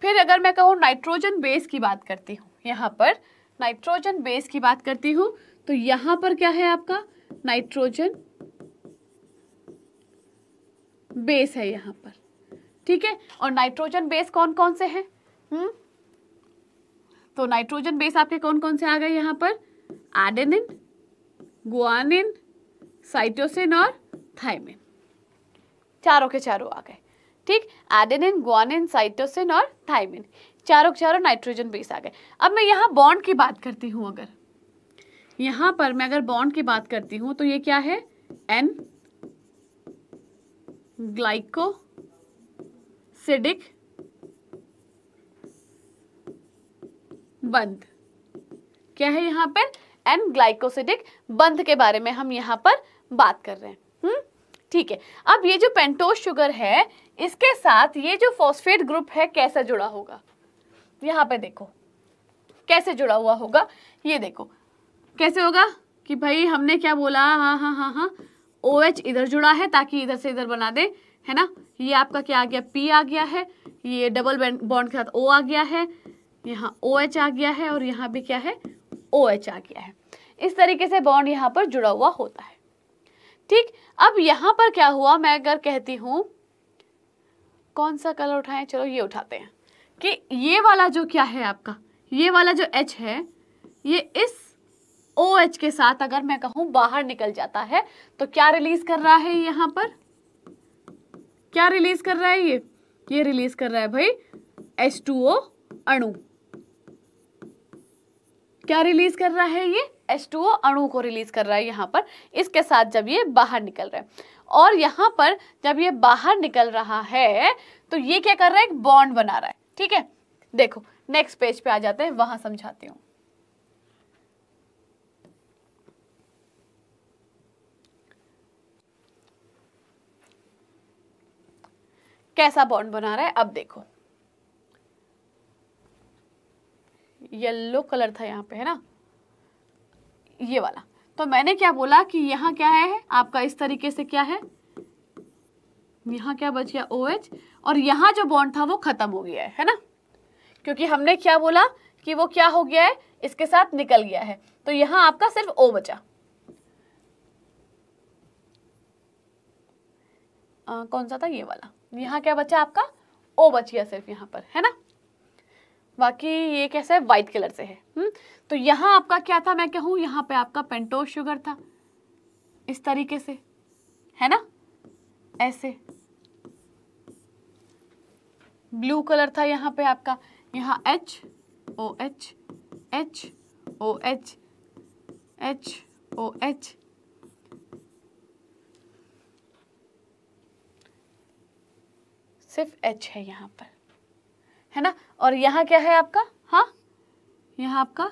फिर अगर मैं कहूँ नाइट्रोजन बेस की बात करती हूँ यहाँ पर नाइट्रोजन बेस की बात करती हूँ तो यहाँ पर क्या है आपका नाइट्रोजन बेस है यहाँ पर ठीक है और नाइट्रोजन बेस कौन कौन से हैं हम्म? तो नाइट्रोजन बेस आपके कौन कौन से आ गए यहाँ पर एडेनिन गुआनिन साइटोसिन और थाइमिन चारों के चारों आ गए ठीक एडेनिन ग्वानिन साइटोसिन और थाइमिन चारों चारों नाइट्रोजन बेस आ गए अब मैं यहाँ बॉन्ड की बात करती हूँ अगर यहाँ पर मैं अगर बॉन्ड की बात करती हूँ तो ये क्या है एन ग्लाइको सिडिक बंध क्या है यहाँ पर एन ग्लाइकोसिडिक बंध के बारे में हम यहाँ पर बात कर रहे हैं ठीक है अब ये जो पेंटोस शुगर है इसके साथ ये जो फॉस्फेट ग्रुप है कैसा जुड़ा होगा यहाँ पे देखो कैसे जुड़ा हुआ होगा ये देखो कैसे होगा कि भाई हमने क्या बोला हाँ हाँ हाँ हाँ ओ OH इधर जुड़ा है ताकि इधर से इधर बना दे है ना ये आपका क्या आ गया P आ गया है ये डबल बॉन्ड के साथ O आ गया है यहाँ ओ OH आ गया है और यहाँ भी क्या है ओ OH आ गया है इस तरीके से बॉन्ड यहाँ पर जुड़ा हुआ होता है ठीक अब यहां पर क्या हुआ मैं अगर कहती हूं कौन सा कलर उठाएं चलो ये उठाते हैं कि ये वाला जो क्या है आपका ये वाला जो एच है ये इस ओ एच के साथ अगर मैं कहूं बाहर निकल जाता है तो क्या रिलीज कर रहा है यहां पर क्या रिलीज कर रहा है ये ये रिलीज कर रहा है भाई एच टू ओ अणु क्या रिलीज कर रहा है ये H2O अणु को रिलीज कर रहा है यहाँ पर इसके साथ जब ये बाहर निकल रहा है और यहाँ पर जब ये बाहर निकल रहा है तो ये क्या कर रहा है एक बॉन्ड बना रहा है ठीक है देखो नेक्स्ट पेज पे आ जाते हैं वहां समझाती हूँ कैसा बॉन्ड बना रहा है अब देखो येलो कलर था यहाँ पे है ना ये वाला तो मैंने क्या बोला कि यहाँ क्या है आपका इस तरीके से क्या है यहाँ क्या बच गया ओ OH, और यहाँ जो बॉन्ड था वो खत्म हो गया है है ना क्योंकि हमने क्या बोला कि वो क्या हो गया है इसके साथ निकल गया है तो यहाँ आपका सिर्फ ओ बचा आ, कौन सा था ये वाला यहाँ क्या बचा आपका ओ बच गया सिर्फ यहाँ पर है ना बाकी ये कैसा है वाइट कलर से है हुँ? हम्म? तो यहाँ आपका क्या था मैं कहूँ यहाँ पे आपका पेंटो शुगर था इस तरीके से है ना ऐसे ब्लू कलर था यहाँ पे आपका यहाँ H O H H O H H O H सिर्फ एच है यहाँ पर है ना और यहाँ क्या है आपका हाँ यहाँ आपका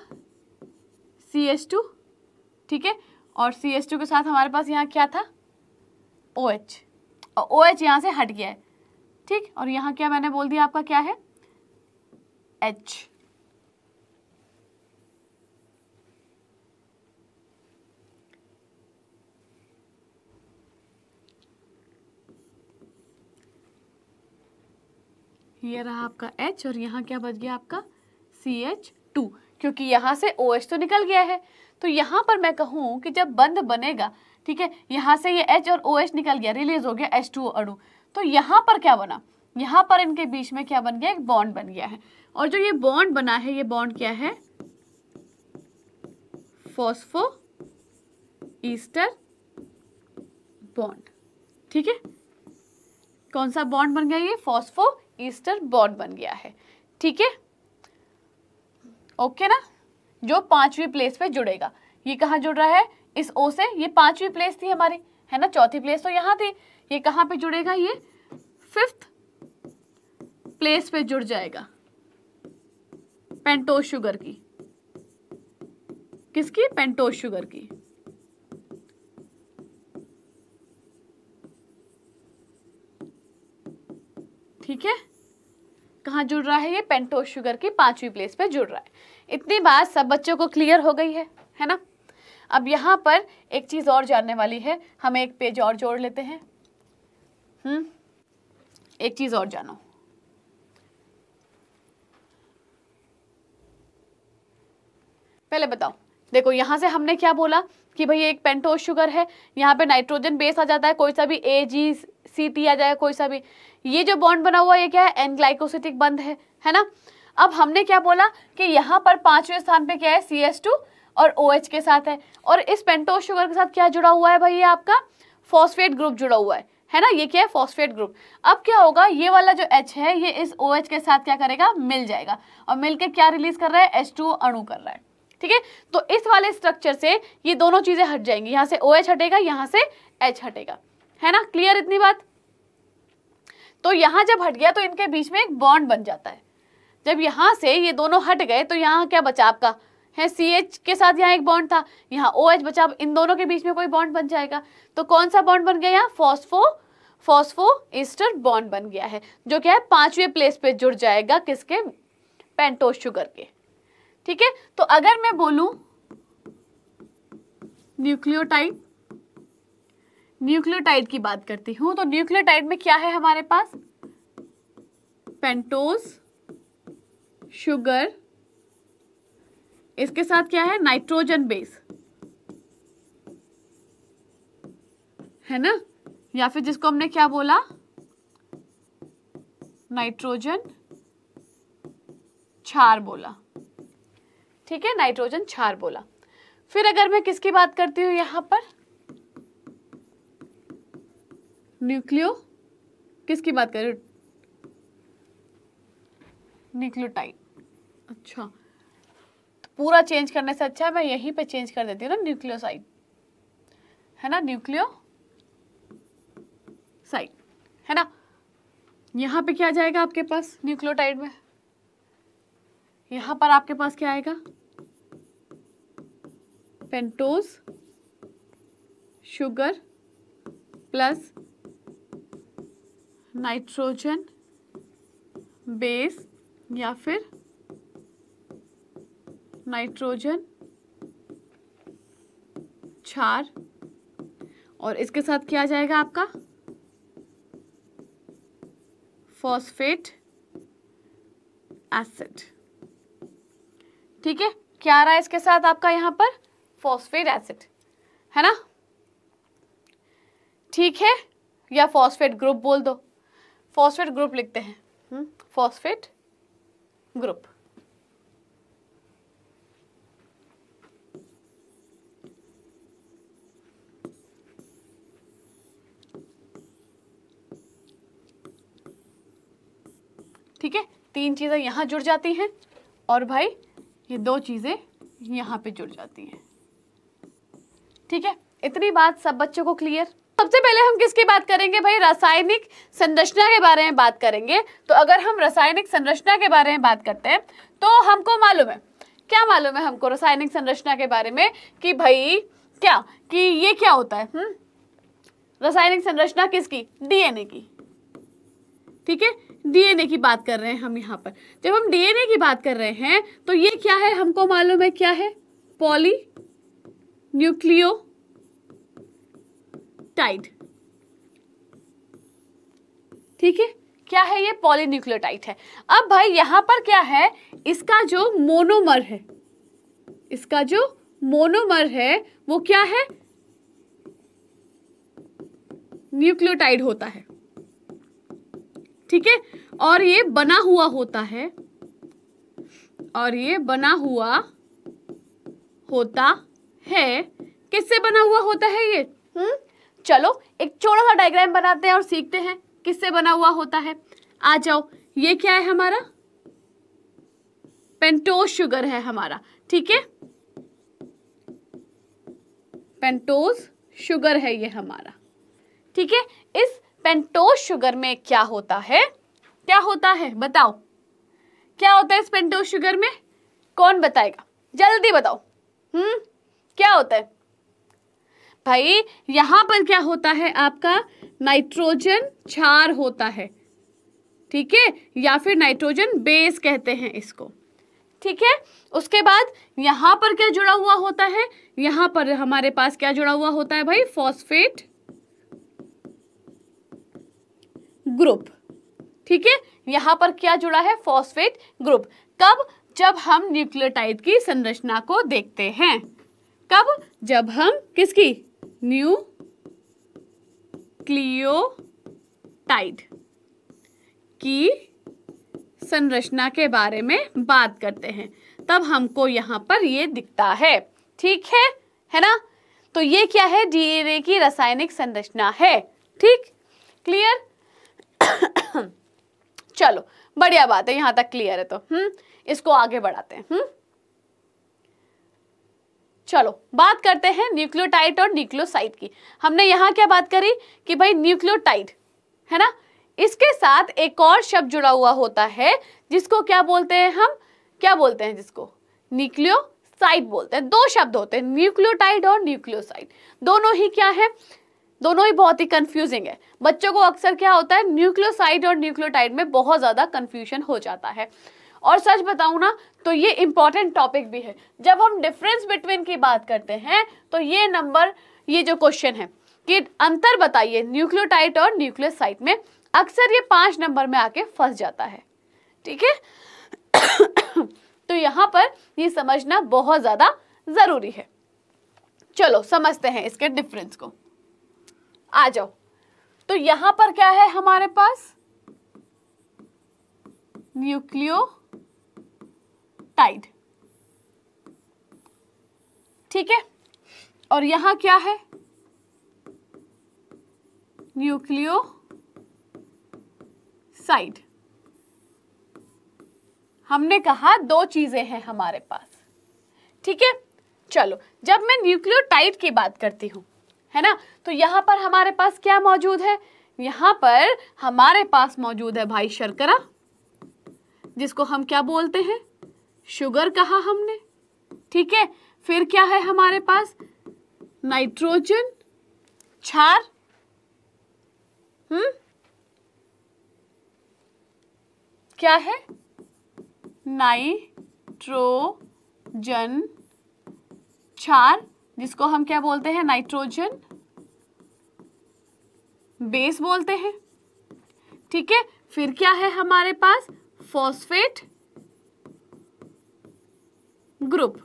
सी एस टू ठीक है और सी एस टू के साथ हमारे पास यहाँ क्या था ओ एच और ओ एच यहाँ से हट गया है ठीक और यहाँ क्या मैंने बोल दिया आपका क्या है एच ये रहा आपका H और यहाँ क्या बच गया आपका सी एच टू क्योंकि यहाँ से ओ OH तो निकल गया है तो यहाँ पर मैं कहूँ कि जब बंद बनेगा ठीक है यहाँ से ये H और ओ OH निकल गया रिलीज हो गया एच टू अड़ू तो यहाँ पर क्या बना यहाँ पर इनके बीच में क्या बन गया एक बॉन्ड बन गया है और जो ये बॉन्ड बना है ये बॉन्ड क्या है फॉस्फो ईस्टर बॉन्ड ठीक है कौन सा बॉन्ड बन गया ये फॉस्फो ईस्टर बॉन्ड बन गया है ठीक है ओके ना जो पांचवी प्लेस पे जुड़ेगा ये कहाँ जुड़ रहा है इस ओ से ये पांचवी प्लेस थी हमारी है ना चौथी प्लेस तो यहाँ थी ये कहाँ पे जुड़ेगा ये फिफ्थ प्लेस पे जुड़ जाएगा पेंटो शुगर की किसकी पेंटो शुगर की ठीक है कहाँ जुड़ रहा है ये पेंटोज शुगर की पांचवी प्लेस पे जुड़ रहा है इतनी बात सब बच्चों को क्लियर हो गई है है ना अब यहाँ पर एक चीज़ और जानने वाली है हम एक पेज और जोड़ लेते हैं हम्म एक चीज़ और जानो पहले बताओ देखो यहाँ से हमने क्या बोला कि भाई एक पेंटोज शुगर है यहाँ पे नाइट्रोजन बेस आ जाता है कोई सा भी ए जी सी टी आ जाए कोई सा भी ये जो बॉन्ड बना हुआ ये क्या है एन ग्लाइकोसिटिक बंद है है ना अब हमने क्या बोला कि यहाँ पर पांचवें स्थान पे क्या है सी एस टू और ओ OH के साथ है और इस पेंटोज शुगर के साथ क्या जुड़ा हुआ है भाई ये आपका फॉस्फेट ग्रुप जुड़ा हुआ है है ना ये क्या है फॉस्फेट ग्रुप अब क्या होगा ये वाला जो एच है ये इस ओ OH के साथ क्या करेगा मिल जाएगा और मिलकर क्या रिलीज कर रहा है एच टू अणु कर रहा है ठीक है तो इस वाले स्ट्रक्चर से ये दोनों चीज़ें हट जाएंगी यहाँ से ओ OH हटेगा यहाँ से एच हटेगा है ना क्लियर इतनी बात तो यहां जब हट गया तो इनके बीच में एक बॉन्ड बन जाता है जब यहां से ये दोनों हट गए तो यहां क्या बचा आपका है सी एच के साथ यहाँ एक बॉन्ड था यहाँ ओ एच बचा इन दोनों के बीच में कोई बॉन्ड बन जाएगा तो कौन सा बॉन्ड बन गया यहाँ फॉस्फो फॉस्फो ईस्टर बॉन्ड बन गया है जो क्या है पांचवें प्लेस पे जुड़ जाएगा किसके पेंटोस शुगर के ठीक है तो अगर मैं बोलू न्यूक्लियोटाइड न्यूक्लियोटाइड की बात करती हूं तो न्यूक्लियोटाइड में क्या है हमारे पास पेंटोज शुगर इसके साथ क्या है नाइट्रोजन बेस है ना या फिर जिसको हमने क्या बोला नाइट्रोजन छार बोला ठीक है नाइट्रोजन छार बोला फिर अगर मैं किसकी बात करती हूं यहां पर न्यूक्लियो किसकी बात करें न्यूक्लियोटाइड अच्छा तो पूरा चेंज करने से अच्छा है मैं यहीं पे चेंज कर देती हूँ ना न्यूक्लियोसाइड है ना न्यूक्लियो साइड है ना यहाँ पे क्या जाएगा आपके पास न्यूक्लियोटाइड में यहाँ पर आपके पास क्या आएगा pentose sugar plus nitrogen base या फिर नाइट्रोजन छार और इसके साथ क्या आ जाएगा आपका फॉस्फेट एसिड ठीक है क्या आ रहा है इसके साथ आपका यहां पर फॉस्फेट एसिड है ना ठीक है या फॉस्फेट ग्रुप बोल दो फॉस्फेट ग्रुप लिखते हैं फॉस्फेट हम्म, ग्रुप ठीक है तीन चीज़ें यहां जुड़ जाती हैं और भाई ये दो चीज़ें यहां पे जुड़ जाती हैं ठीक है इतनी बात सब बच्चों को क्लियर सबसे पहले हम किसकी बात करेंगे भाई रासायनिक संरचना के बारे में बात करेंगे तो अगर हम रासायनिक संरचना के बारे में बात करते हैं तो हमको मालूम है क्या मालूम है हमको रासायनिक संरचना के बारे में कि भाई क्या कि ये क्या होता है हम्म? रासायनिक संरचना किसकी डीएनए की ठीक है डीएनए की बात कर रहे हैं हम यहाँ पर जब हम डीएनए की बात कर रहे हैं तो ये क्या है हमको मालूम है क्या है पॉली न्यूक्लियो पॉलीन्यूक्लियोटाइड ठीक है क्या है ये पॉलीन्यूक्लियोटाइड है अब भाई यहां पर क्या है इसका जो मोनोमर है इसका जो मोनोमर है वो क्या है न्यूक्लियोटाइड होता है ठीक है और ये बना हुआ होता है और ये बना हुआ होता है किससे बना हुआ होता है ये हुँ? चलो एक छोटा सा डायग्राम बनाते हैं और सीखते हैं किससे बना हुआ होता है आ जाओ ये क्या है हमारा पेंटोज शुगर है हमारा ठीक है पेंटोज शुगर है ये हमारा ठीक है इस पेंटोज शुगर में क्या होता है क्या होता है बताओ क्या होता है इस पेंटोज शुगर में कौन बताएगा जल्दी बताओ हम्म क्या होता है भाई यहां पर क्या होता है आपका नाइट्रोजन क्षार होता है ठीक है या फिर नाइट्रोजन बेस कहते हैं इसको ठीक है उसके बाद यहां पर क्या जुड़ा हुआ होता है यहां पर हमारे पास क्या जुड़ा हुआ होता है भाई फॉस्फेट ग्रुप ठीक है यहां पर क्या जुड़ा है फॉस्फेट ग्रुप कब जब हम न्यूक्लियोटाइड की संरचना को देखते हैं कब जब हम किसकी न्यू क्लियोटाइड की संरचना के बारे में बात करते हैं तब हमको यहाँ पर ये दिखता है ठीक है है ना तो ये क्या है डीएनए की रासायनिक संरचना है ठीक क्लियर चलो बढ़िया बात है यहाँ तक क्लियर है तो हम्म इसको आगे बढ़ाते हैं हम्म चलो बात करते हैं न्यूक्लियोटाइड और न्यूक्लियोसाइड की हमने यहाँ क्या बात करी कि भाई न्यूक्लियोटाइड है ना इसके साथ एक और शब्द जुड़ा हुआ होता है जिसको क्या बोलते हैं हम क्या बोलते हैं जिसको न्यूक्लियोसाइड बोलते हैं दो शब्द होते हैं न्यूक्लियोटाइड और न्यूक्लियोसाइड दोनों ही क्या है दोनों ही बहुत ही कंफ्यूजिंग है बच्चों को अक्सर क्या होता है न्यूक्लियोसाइड और न्यूक्लियोटाइड में बहुत ज़्यादा कंफ्यूजन हो जाता है और सच बताऊ ना तो ये इंपॉर्टेंट टॉपिक भी है जब हम डिफरेंस बिटवीन की बात करते हैं तो ये नंबर ये जो क्वेश्चन है कि अंतर बताइए न्यूक्लियोटाइट और न्यूक्लियोसाइट में अक्सर ये पांच नंबर में आके फंस जाता है ठीक है तो यहां पर ये समझना बहुत ज़्यादा ज़रूरी है चलो समझते हैं इसके डिफरेंस को आ जाओ तो यहां पर क्या है हमारे पास न्यूक्लियो पेप्टाइड ठीक है और यहां क्या है न्यूक्लियो साइड हमने कहा दो चीजें हैं हमारे पास ठीक है चलो जब मैं न्यूक्लियोटाइड की बात करती हूं है ना तो यहां पर हमारे पास क्या मौजूद है यहां पर हमारे पास मौजूद है भाई शर्करा जिसको हम क्या बोलते हैं शुगर कहा हमने ठीक है फिर क्या है हमारे पास नाइट्रोजन क्षार हम्म क्या है नाइट्रोजन क्षार जिसको हम क्या बोलते हैं नाइट्रोजन बेस बोलते हैं ठीक है फिर क्या है हमारे पास फॉस्फेट ग्रुप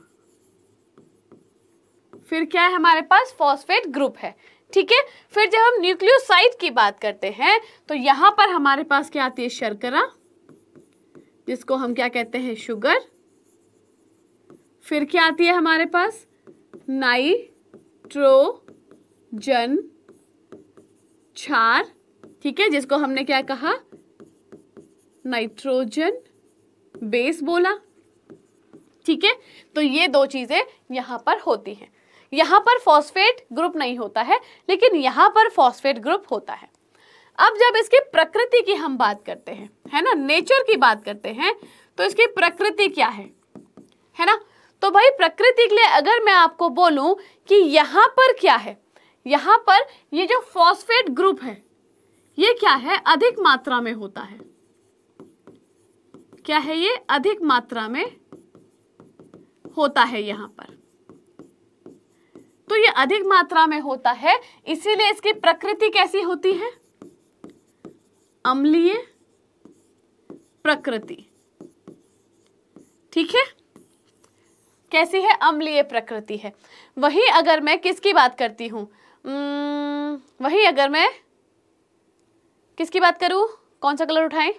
फिर क्या है हमारे पास फॉस्फेट ग्रुप है ठीक है फिर जब हम न्यूक्लियोसाइट की बात करते हैं तो यहां पर हमारे पास क्या आती है शर्करा जिसको हम क्या कहते हैं शुगर फिर क्या आती है हमारे पास नाइट्रोजन क्षार ठीक है जिसको हमने क्या कहा नाइट्रोजन बेस बोला ठीक है तो ये दो चीज़ें यहाँ पर होती हैं यहाँ पर फॉस्फेट ग्रुप नहीं होता है लेकिन यहाँ पर फॉस्फेट ग्रुप होता है अब जब इसकी प्रकृति की हम बात करते हैं है ना नेचर की बात करते हैं तो इसकी प्रकृति क्या है है ना तो भाई प्रकृति के लिए अगर मैं आपको बोलूं कि यहां पर क्या है यहां पर ये जो फॉस्फेट ग्रुप है ये क्या है अधिक मात्रा में होता है क्या है ये अधिक मात्रा में होता है यहां पर तो ये अधिक मात्रा में होता है इसीलिए इसकी प्रकृति कैसी होती है अम्लीय प्रकृति ठीक है कैसी है अम्लीय प्रकृति है वही अगर मैं किसकी बात करती हूं वही अगर मैं किसकी बात करूं कौन सा कलर उठाएं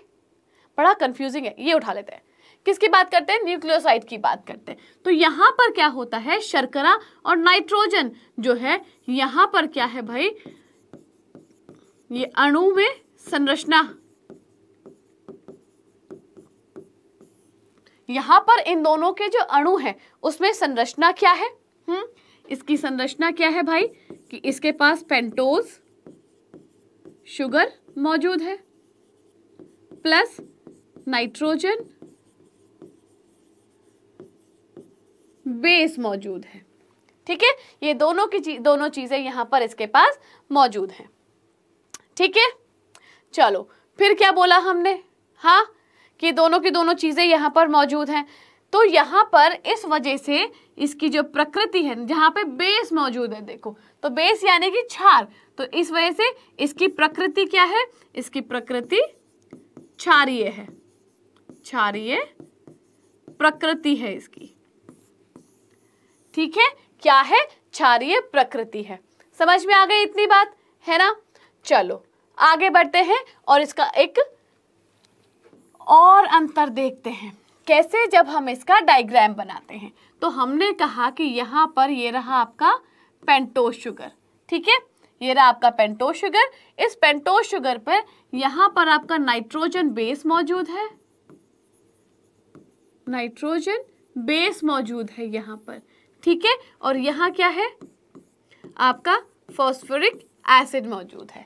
बड़ा कंफ्यूजिंग है ये उठा लेते हैं किसकी बात करते हैं न्यूक्लियोसाइड की बात करते हैं तो यहां पर क्या होता है शर्करा और नाइट्रोजन जो है यहां पर क्या है भाई ये अणु में संरचना यहां पर इन दोनों के जो अणु है उसमें संरचना क्या है हम्म इसकी संरचना क्या है भाई कि इसके पास पेंटोज शुगर मौजूद है प्लस नाइट्रोजन बेस मौजूद है ठीक है ये दोनों की चीज दोनों चीज़ें यहां पर इसके पास मौजूद हैं ठीक है चलो फिर क्या बोला हमने हाँ कि दोनों की दोनों चीज़ें यहाँ पर मौजूद हैं तो यहां पर इस वजह से इसकी जो प्रकृति है जहां पे बेस मौजूद है देखो तो बेस यानी कि क्षार तो इस वजह से इसकी प्रकृति क्या है इसकी प्रकृति क्षारिय है क्षारिय प्रकृति है इसकी ठीक है क्या है क्षारीय प्रकृति है समझ में आ गई इतनी बात है ना चलो आगे बढ़ते हैं और इसका एक और अंतर देखते हैं कैसे जब हम इसका डायग्राम बनाते हैं तो हमने कहा कि यहाँ पर ये रहा आपका पेंटोस शुगर ठीक है ये रहा आपका पेंटोस शुगर इस पेंटोस शुगर पर यहाँ पर आपका नाइट्रोजन बेस मौजूद है नाइट्रोजन बेस मौजूद है यहाँ पर ठीक है और यहाँ क्या है आपका फॉस्फोरिक एसिड मौजूद है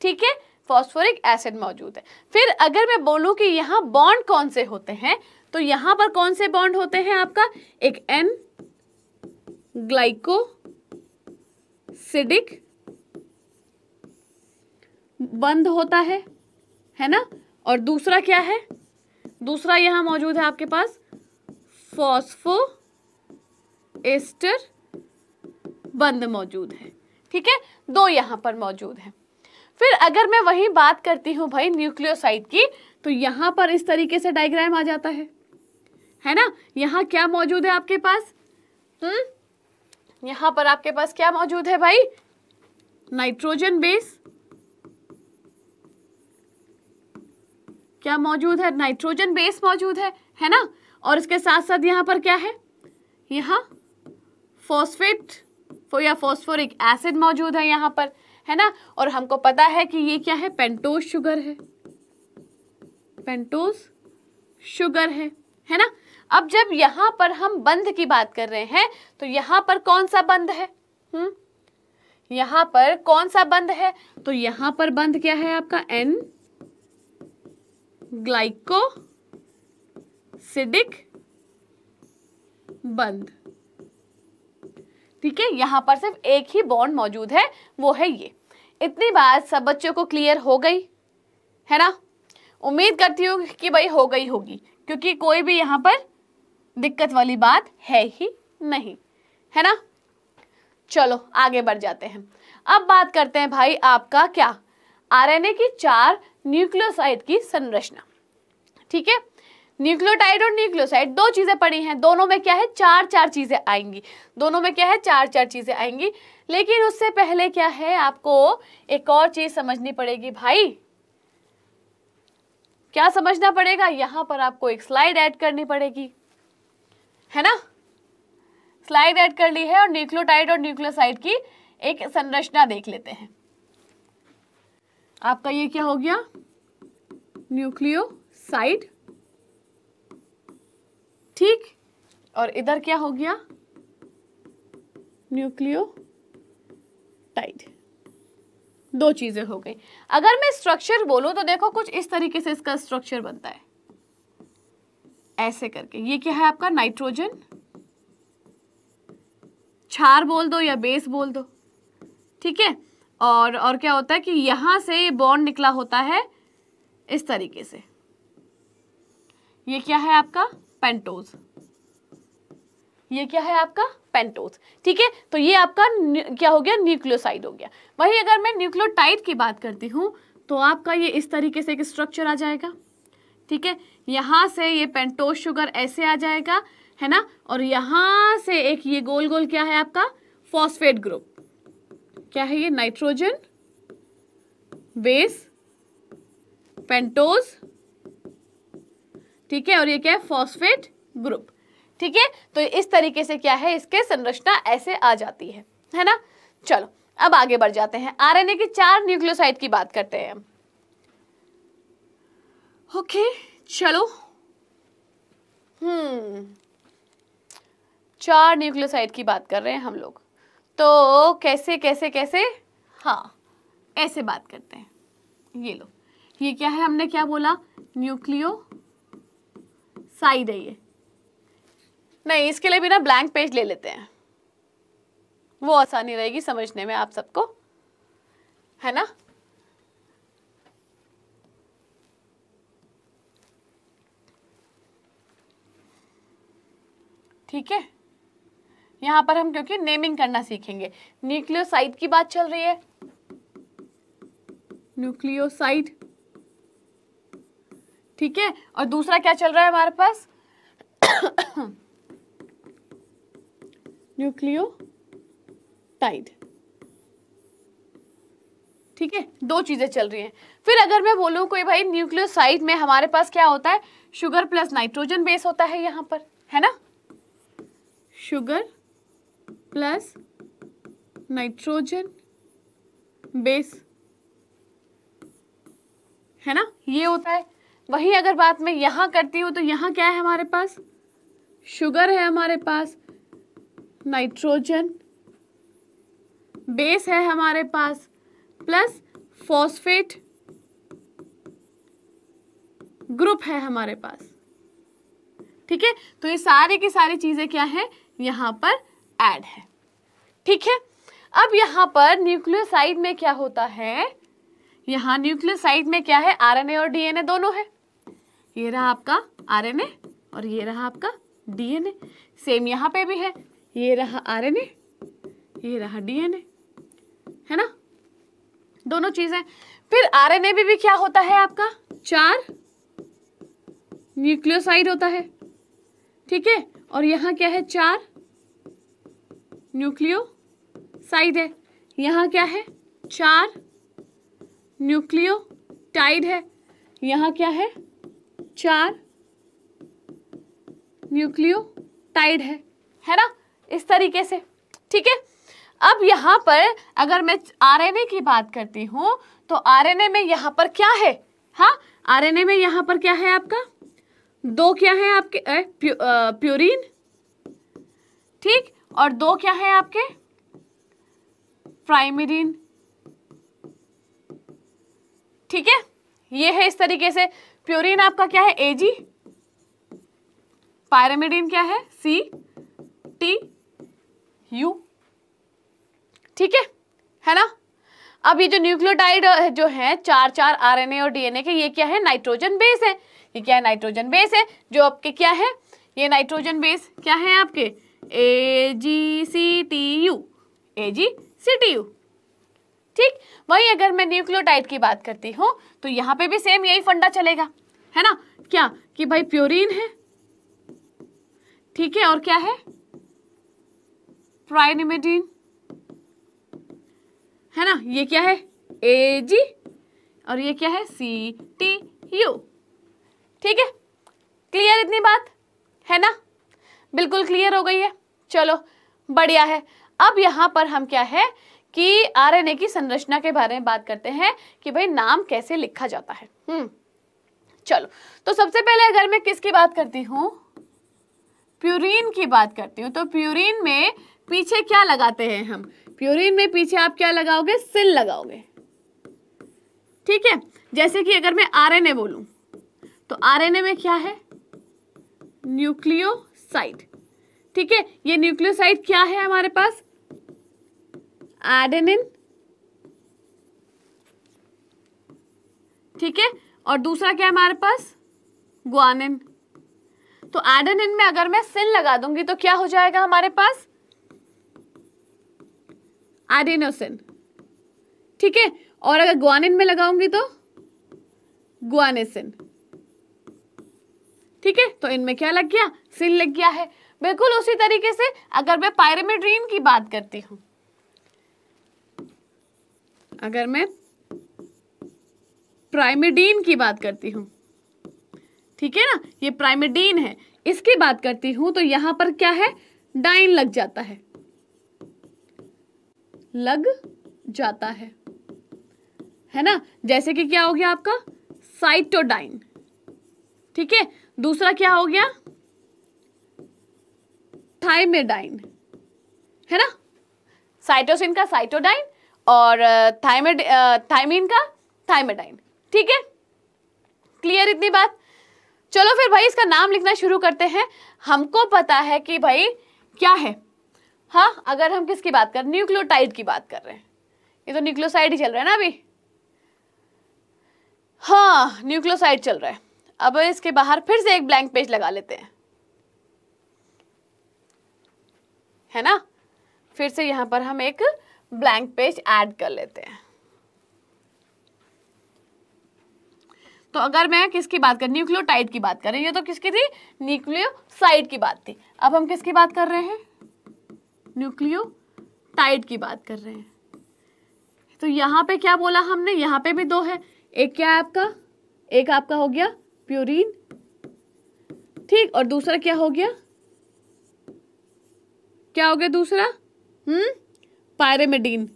ठीक है फॉस्फोरिक एसिड मौजूद है फिर अगर मैं बोलूँ कि यहाँ बॉन्ड कौन से होते हैं तो यहाँ पर कौन से बॉन्ड होते हैं आपका एक एन ग्लाइको सिडिक बंद होता है है ना और दूसरा क्या है दूसरा यहाँ मौजूद है आपके पास फॉस्फो एस्टर बंद मौजूद है ठीक है दो यहां पर मौजूद है फिर अगर मैं वही बात करती हूं भाई न्यूक्लियोसाइड की तो यहां पर इस तरीके से डायग्राम आ जाता है है ना यहां क्या मौजूद है आपके पास हम्म यहां पर आपके पास क्या मौजूद है भाई नाइट्रोजन बेस क्या मौजूद है नाइट्रोजन बेस मौजूद है है ना और इसके साथ साथ यहां पर क्या है यहां फॉस्फेट या फॉस्फोरिक एसिड मौजूद है यहाँ पर है ना और हमको पता है कि ये क्या है पेंटोस शुगर है पेंटोस शुगर है है ना अब जब यहाँ पर हम बंध की बात कर रहे हैं तो यहाँ पर कौन सा बंध है हम्म यहां पर कौन सा बंध है तो यहां पर बंध क्या है आपका एन ग्लाइकोसिडिक बंध ठीक है यहाँ पर सिर्फ एक ही बॉन्ड मौजूद है वो है ये इतनी बात सब बच्चों को क्लियर हो गई है ना उम्मीद करती हूँ कि भाई हो गई होगी क्योंकि कोई भी यहाँ पर दिक्कत वाली बात है ही नहीं है ना चलो आगे बढ़ जाते हैं अब बात करते हैं भाई आपका क्या आरएनए की चार न्यूक्लियोसाइड की संरचना ठीक है न्यूक्लियोटाइड और न्यूक्लियोसाइड दो चीज़ें पड़ी हैं दोनों में क्या है चार चार चीज़ें आएंगी दोनों में क्या है चार चार चीज़ें आएंगी लेकिन उससे पहले क्या है आपको एक और चीज़ समझनी पड़ेगी भाई क्या समझना पड़ेगा यहां पर आपको एक स्लाइड ऐड करनी पड़ेगी है ना स्लाइड ऐड कर ली है और न्यूक्लियोटाइड और न्यूक्लियोसाइड की एक संरचना देख लेते हैं आपका ये क्या हो गया न्यूक्लियोसाइड ठीक और इधर क्या हो गया न्यूक्लियोटाइड दो चीजें हो गई अगर मैं स्ट्रक्चर बोलूं तो देखो कुछ इस तरीके से इसका स्ट्रक्चर बनता है ऐसे करके ये क्या है आपका नाइट्रोजन छार बोल दो या बेस बोल दो ठीक है और और क्या होता है कि यहां से ये बॉन्ड निकला होता है इस तरीके से ये क्या है आपका पेंटोज ये क्या है आपका पेंटोज ठीक है तो ये आपका क्या हो गया न्यूक्लियोसाइड हो गया वही अगर मैं न्यूक्लियोटाइड की बात करती हूं तो आपका ये इस तरीके से एक स्ट्रक्चर आ जाएगा ठीक है यहां से ये पेंटोज शुगर ऐसे आ जाएगा है ना और यहां से एक ये गोल गोल क्या है आपका फॉस्फेट ग्रुप क्या है ये नाइट्रोजन बेस पेंटोज ठीक है और ये क्या है फॉस्फेट ग्रुप ठीक है तो इस तरीके से क्या है इसके संरचना ऐसे आ जाती है है ना चलो अब आगे बढ़ जाते हैं आरएनए के चार न्यूक्लियोसाइड की बात करते हैं ओके चलो हम्म चार न्यूक्लियोसाइड की बात कर रहे हैं हम लोग तो कैसे कैसे कैसे हाँ ऐसे बात करते हैं ये लो ये क्या है हमने क्या बोला न्यूक्लियो साइड है ये नहीं इसके लिए भी ना ब्लैंक पेज ले लेते हैं वो आसानी रहेगी समझने में आप सबको है ना ठीक है यहां पर हम क्योंकि नेमिंग करना सीखेंगे न्यूक्लियोसाइड की बात चल रही है न्यूक्लियोसाइड ठीक है और दूसरा क्या चल रहा है हमारे पास न्यूक्लियो टाइड ठीक है दो चीजें चल रही हैं फिर अगर मैं बोलूं कोई भाई न्यूक्लियोसाइड में हमारे पास क्या होता है शुगर प्लस नाइट्रोजन बेस होता है यहां पर है ना शुगर प्लस नाइट्रोजन बेस है ना ये होता है वही अगर बात मैं यहाँ करती हूँ तो यहाँ क्या है हमारे पास शुगर है हमारे पास नाइट्रोजन बेस है हमारे पास प्लस फॉस्फेट ग्रुप है हमारे पास ठीक है तो ये सारी की सारी चीज़ें क्या है यहाँ पर ऐड है ठीक है अब यहां पर न्यूक्लियोसाइड में क्या होता है यहाँ न्यूक्लियोसाइड में क्या है आरएनए और डीएनए दोनों है ये रहा आपका आरएनए और ये रहा आपका डीएनए सेम यहाँ पे भी है ये रहा आरएनए ये रहा डीएनए है ना दोनों चीजें फिर आरएनए भी, भी क्या होता है आपका चार न्यूक्लियोसाइड होता है ठीक है और यहाँ क्या है चार न्यूक्लियो साइड है यहाँ क्या है चार न्यूक्लियो टाइड है यहाँ क्या है चार न्यूक्लियोटाइड है है ना इस तरीके से ठीक है अब यहाँ पर अगर मैं आरएनए की बात करती हूं तो आरएनए में यहाँ पर क्या है हाँ आरएनए में यहां पर क्या है आपका दो क्या है आपके ए, प्यू, आ, प्यूरीन ठीक और दो क्या है आपके प्राइमरीन ठीक है ये है इस तरीके से प्योरिन आपका क्या है ए जी पायरामिडिन क्या है सी टी यू ठीक है है ना अब ये जो न्यूक्लियोटाइड जो है चार चार आरएनए और डीएनए के ये क्या है नाइट्रोजन बेस है ये क्या है नाइट्रोजन बेस है जो आपके क्या है ये नाइट्रोजन बेस क्या है आपके A G C T U A G C T U ठीक वही अगर मैं न्यूक्लियोटाइड की बात करती हूँ तो यहाँ पे भी सेम यही फंडा चलेगा है ना क्या कि भाई प्योरिन है ठीक है और क्या है प्राइनिमेडिन है ना ये क्या है ए जी और ये क्या है सी टी यू ठीक है क्लियर इतनी बात है ना बिल्कुल क्लियर हो गई है चलो बढ़िया है अब यहां पर हम क्या है कि आरएनए की संरचना के बारे में बात करते हैं कि भाई नाम कैसे लिखा जाता है हम्म चलो तो सबसे पहले अगर मैं किसकी बात करती हूँ प्यूरिन की बात करती हूँ तो प्यूरिन में पीछे क्या लगाते हैं हम प्यूरिन में पीछे आप क्या लगाओगे सिल लगाओगे ठीक है जैसे कि अगर मैं आरएनए बोलूं तो आरएनए में क्या है न्यूक्लियोसाइड ठीक है ये न्यूक्लियोसाइड क्या है हमारे पास एडेनिन ठीक है और दूसरा क्या है हमारे पास ग्वानिन तो एडेनिन में अगर मैं सिन लगा दूंगी तो क्या हो जाएगा हमारे पास एडेनोसिन ठीक है और अगर ग्वानिन में लगाऊंगी तो ग्वानेसिन ठीक है तो इनमें क्या लग गया सिन लग गया है बिल्कुल उसी तरीके से अगर मैं पायरेमिड्रीन की बात करती हूं अगर मैं प्राइमेडीन की बात करती हूँ ठीक है ना ये प्राइमेडीन है इसकी बात करती हूँ तो यहाँ पर क्या है डाइन लग जाता है लग जाता है है ना जैसे कि क्या हो गया आपका साइटोडाइन ठीक है दूसरा क्या हो गया थाइमेडाइन है ना साइटोसिन का साइटोडाइन और थाइमेड थाइमिन का थाइमेडाइन ठीक है क्लियर इतनी बात चलो फिर भाई इसका नाम लिखना शुरू करते हैं हमको पता है कि भाई क्या है हाँ अगर हम किसकी बात कर न्यूक्लियोटाइड की बात कर रहे हैं ये तो न्यूक्लियोसाइड ही चल रहा है ना अभी हाँ न्यूक्लियोसाइड चल रहा है अब इसके बाहर फिर से एक ब्लैंक पेज लगा लेते हैं है ना फिर से यहाँ पर हम एक ब्लैंक पेज ऐड कर लेते हैं तो अगर मैं किसकी बात कर न्यूक्लियोटाइड की बात करें ये तो किसकी थी न्यूक्लियोसाइड की बात थी अब हम किसकी बात कर रहे हैं न्यूक्लियोटाइड की बात कर रहे हैं तो यहाँ पे क्या बोला हमने यहां पे भी दो है एक क्या है आपका एक आपका हो गया प्योरीन ठीक और दूसरा क्या हो गया क्या हो गया दूसरा हम्म पायरेमिडीन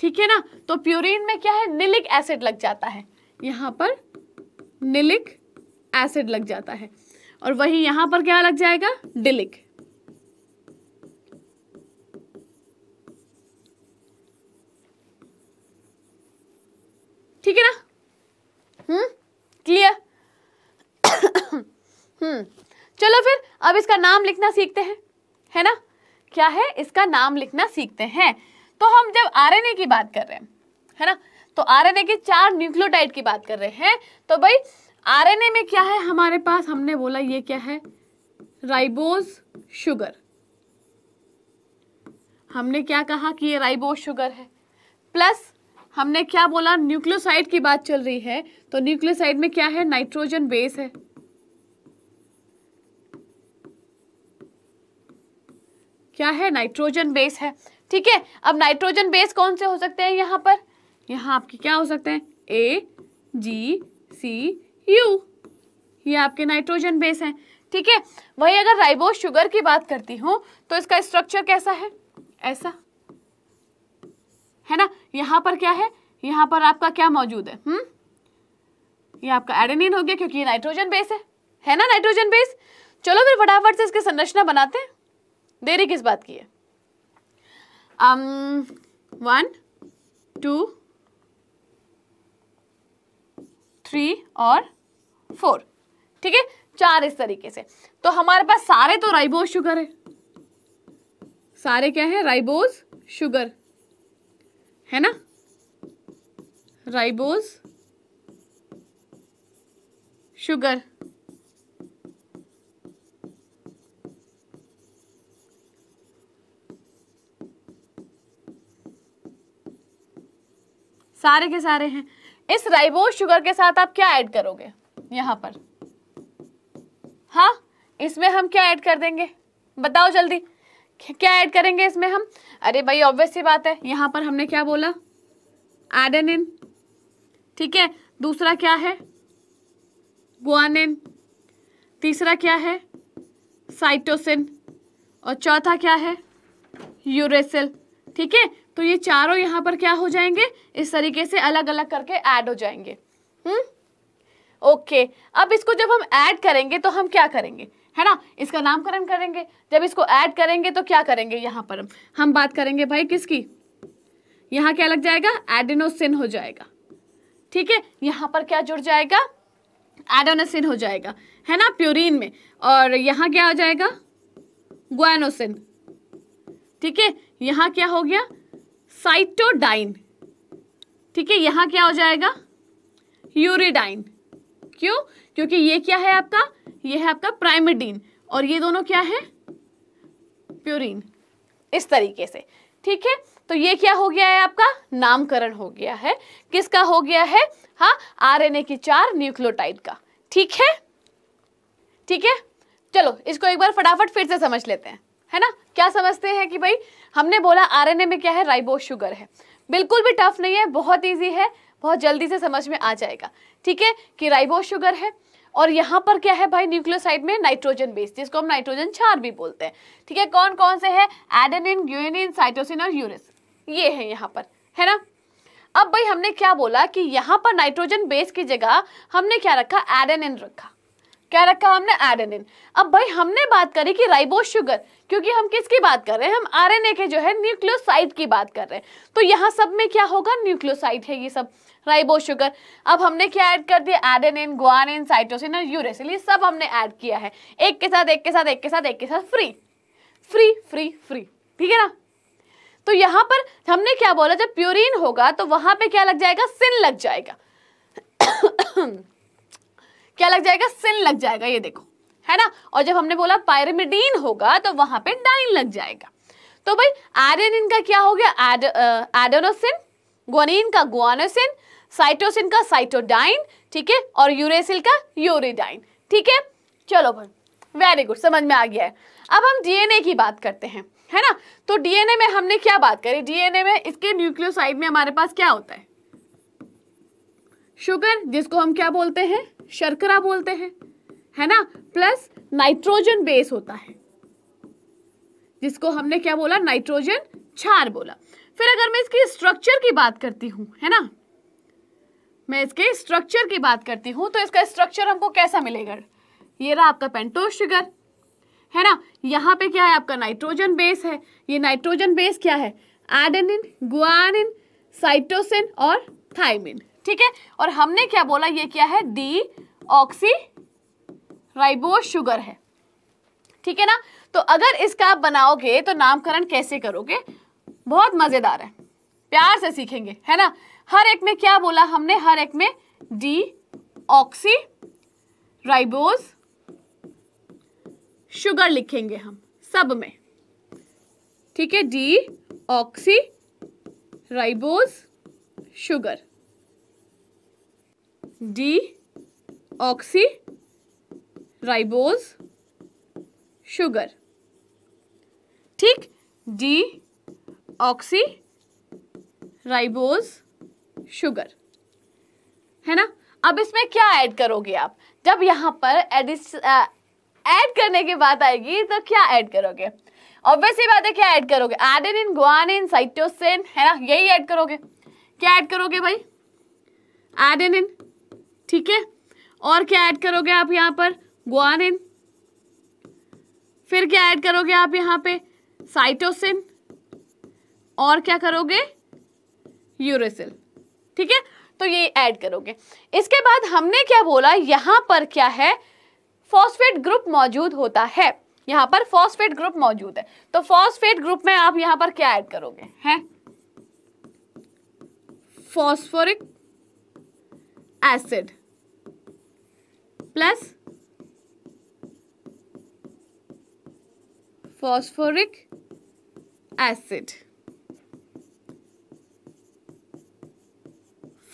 ठीक है ना तो प्यूरिन में क्या है निलिक एसिड लग जाता है यहां पर निलिक एसिड लग जाता है और वहीं यहां पर क्या लग जाएगा डिलिक ठीक है ना हम्म क्लियर हम्म चलो फिर अब इसका नाम लिखना सीखते हैं है ना क्या है इसका नाम लिखना सीखते हैं तो हम जब आरएनए की बात कर रहे हैं है ना तो आरएनए के चार न्यूक्लियोटाइड की बात कर रहे हैं तो भाई आरएनए में क्या है हमारे पास हमने बोला ये क्या है राइबोज शुगर हमने क्या कहा कि ये राइबोज शुगर है प्लस हमने क्या बोला न्यूक्लियोसाइड की बात चल रही है तो न्यूक्लियोसाइड में क्या है नाइट्रोजन बेस है क्या है नाइट्रोजन बेस है ठीक है अब नाइट्रोजन बेस कौन से हो सकते हैं यहाँ पर यहाँ आपके क्या हो सकते हैं ए जी सी यू ये आपके नाइट्रोजन बेस हैं ठीक है वही अगर राइबो शुगर की बात करती हूँ तो इसका स्ट्रक्चर कैसा है ऐसा है ना यहाँ पर क्या है यहाँ पर आपका क्या मौजूद है हम्म ये आपका एडेनिन हो गया क्योंकि ये नाइट्रोजन बेस है है ना नाइट्रोजन बेस चलो फिर फटाफट से इसकी संरचना बनाते हैं देरी किस बात की है वन टू थ्री और फोर ठीक है चार इस तरीके से तो हमारे पास सारे तो राइबोज शुगर है सारे क्या है राइबोज शुगर है ना राइबोज शुगर सारे के सारे हैं इस राइबोस शुगर के साथ आप क्या ऐड करोगे यहाँ पर हाँ इसमें हम क्या ऐड कर देंगे बताओ जल्दी क्या ऐड करेंगे इसमें हम अरे भाई ऑब्वियस सी बात है यहाँ पर हमने क्या बोला एडेनिन ठीक है दूसरा क्या है गुआनिन तीसरा क्या है साइटोसिन और चौथा क्या है यूरेसिल ठीक है तो ये चारों यहाँ पर क्या हो जाएंगे इस तरीके से अलग अलग करके ऐड हो जाएंगे हम्म ओके अब इसको जब हम ऐड करेंगे तो हम क्या करेंगे है ना इसका नामकरण करेंगे जब इसको ऐड करेंगे तो क्या करेंगे यहाँ पर हम बात करेंगे भाई किसकी यहाँ क्या लग जाएगा एडेनोसिन हो जाएगा ठीक है यहाँ पर क्या जुड़ जाएगा एडोनोसिन हो जाएगा है ना प्यूरिन में और यहाँ क्या हो जाएगा गुआनोसिन ठीक है यहाँ क्या हो गया साइटोडाइन ठीक है यहां क्या हो जाएगा यूरिडाइन क्यों क्योंकि ये क्या है आपका ये है आपका प्राइमेडीन और ये दोनों क्या है प्यूरिन इस तरीके से ठीक है तो ये क्या हो गया है आपका नामकरण हो गया है किसका हो गया है हाँ आरएनए की चार न्यूक्लियोटाइड का ठीक है ठीक है चलो इसको एक बार फटाफट फिर से समझ लेते हैं है ना क्या समझते हैं कि भाई हमने बोला आरएनए में क्या है राइबो शुगर है बिल्कुल भी टफ नहीं है बहुत ईजी है बहुत जल्दी से समझ में आ जाएगा ठीक है कि राइबो शुगर है और यहाँ पर क्या है भाई न्यूक्लियोसाइड में नाइट्रोजन बेस जिसको हम नाइट्रोजन चार भी बोलते हैं ठीक है कौन कौन से है एडेनिन ग्यूनिन साइटोसिन और यूरिस ये है यहाँ पर है ना अब भाई हमने क्या बोला कि यहाँ पर नाइट्रोजन बेस की जगह हमने क्या रखा एडेनिन रखा क्या रखा हमने एडेनिन अब भाई हमने बात करी कि राइबोस शुगर क्योंकि हम किसकी बात कर रहे हैं हम आरएनए के जो है न्यूक्लियोसाइड की बात कर रहे हैं तो यहाँ सब में क्या होगा न्यूक्लियोसाइड है ये सब राइबोस शुगर अब हमने क्या ऐड कर दिया एडेनिन गुआनिन साइटोसिन और यूरेसिन ये सब हमने ऐड किया है एक के साथ एक के साथ एक के साथ एक के साथ फ्री फ्री फ्री फ्री ठीक है ना तो यहाँ पर हमने क्या बोला जब प्यूरिन होगा तो वहां पर क्या लग जाएगा सिन लग जाएगा क्या लग जाएगा सिन लग जाएगा ये देखो है ना और जब हमने बोला पायरमिडीन होगा तो वहां पे डाइन लग जाएगा तो भाई एडेनिन का क्या हो गया एडोनोसिन ग्वानिन uh, का ग्वानोसिन साइटोसिन का साइटोडाइन ठीक है और यूरेसिल का यूरिडाइन ठीक है चलो भाई वेरी गुड समझ में आ गया है अब हम डीएनए की बात करते हैं है ना तो डीएनए में हमने क्या बात करी डीएनए में इसके न्यूक्लियोसाइड में हमारे पास क्या होता है शुगर जिसको हम क्या बोलते हैं शर्करा बोलते हैं है ना प्लस नाइट्रोजन बेस होता है जिसको हमने क्या बोला नाइट्रोजन छार बोला फिर अगर मैं इसकी स्ट्रक्चर की बात करती हूँ है ना मैं इसके स्ट्रक्चर की बात करती हूं तो इसका स्ट्रक्चर हमको कैसा मिलेगा ये रहा आपका पेंटोस शुगर है ना यहाँ पे क्या है आपका नाइट्रोजन बेस है ये नाइट्रोजन बेस क्या है एडेनिन गुआनिन साइटोसिन और थाइमिन ठीक है और हमने क्या बोला ये क्या है डी ऑक्सी राइबो शुगर है ठीक है ना तो अगर इसका आप बनाओगे तो नामकरण कैसे करोगे बहुत मजेदार है प्यार से सीखेंगे है ना हर एक में क्या बोला हमने हर एक में डी ऑक्सी राइबोज शुगर लिखेंगे हम सब में ठीक है deoxyribose sugar deoxyribose sugar ठीक डी ऑक्सी राइबोज शुगर है ना अब इसमें क्या ऐड करोगे आप जब यहां पर एडिस ऐड करने की बात आएगी तो क्या ऐड करोगे ऑब्वियसली बात है क्या ऐड करोगे एडेनिन इन साइटोसिन है ना यही ऐड करोगे क्या ऐड करोगे भाई एडेनिन ठीक है और क्या ऐड करोगे आप यहाँ पर ग्वानिन फिर क्या ऐड करोगे आप यहाँ पे साइटोसिन और क्या करोगे यूरेसिल ठीक है तो ये ऐड करोगे इसके बाद हमने क्या बोला यहाँ पर क्या है फॉस्फेट ग्रुप मौजूद होता है यहाँ पर फॉस्फेट ग्रुप मौजूद है तो फॉस्फेट ग्रुप में आप यहाँ पर क्या ऐड करोगे हैं phosphoric acid plus phosphoric acid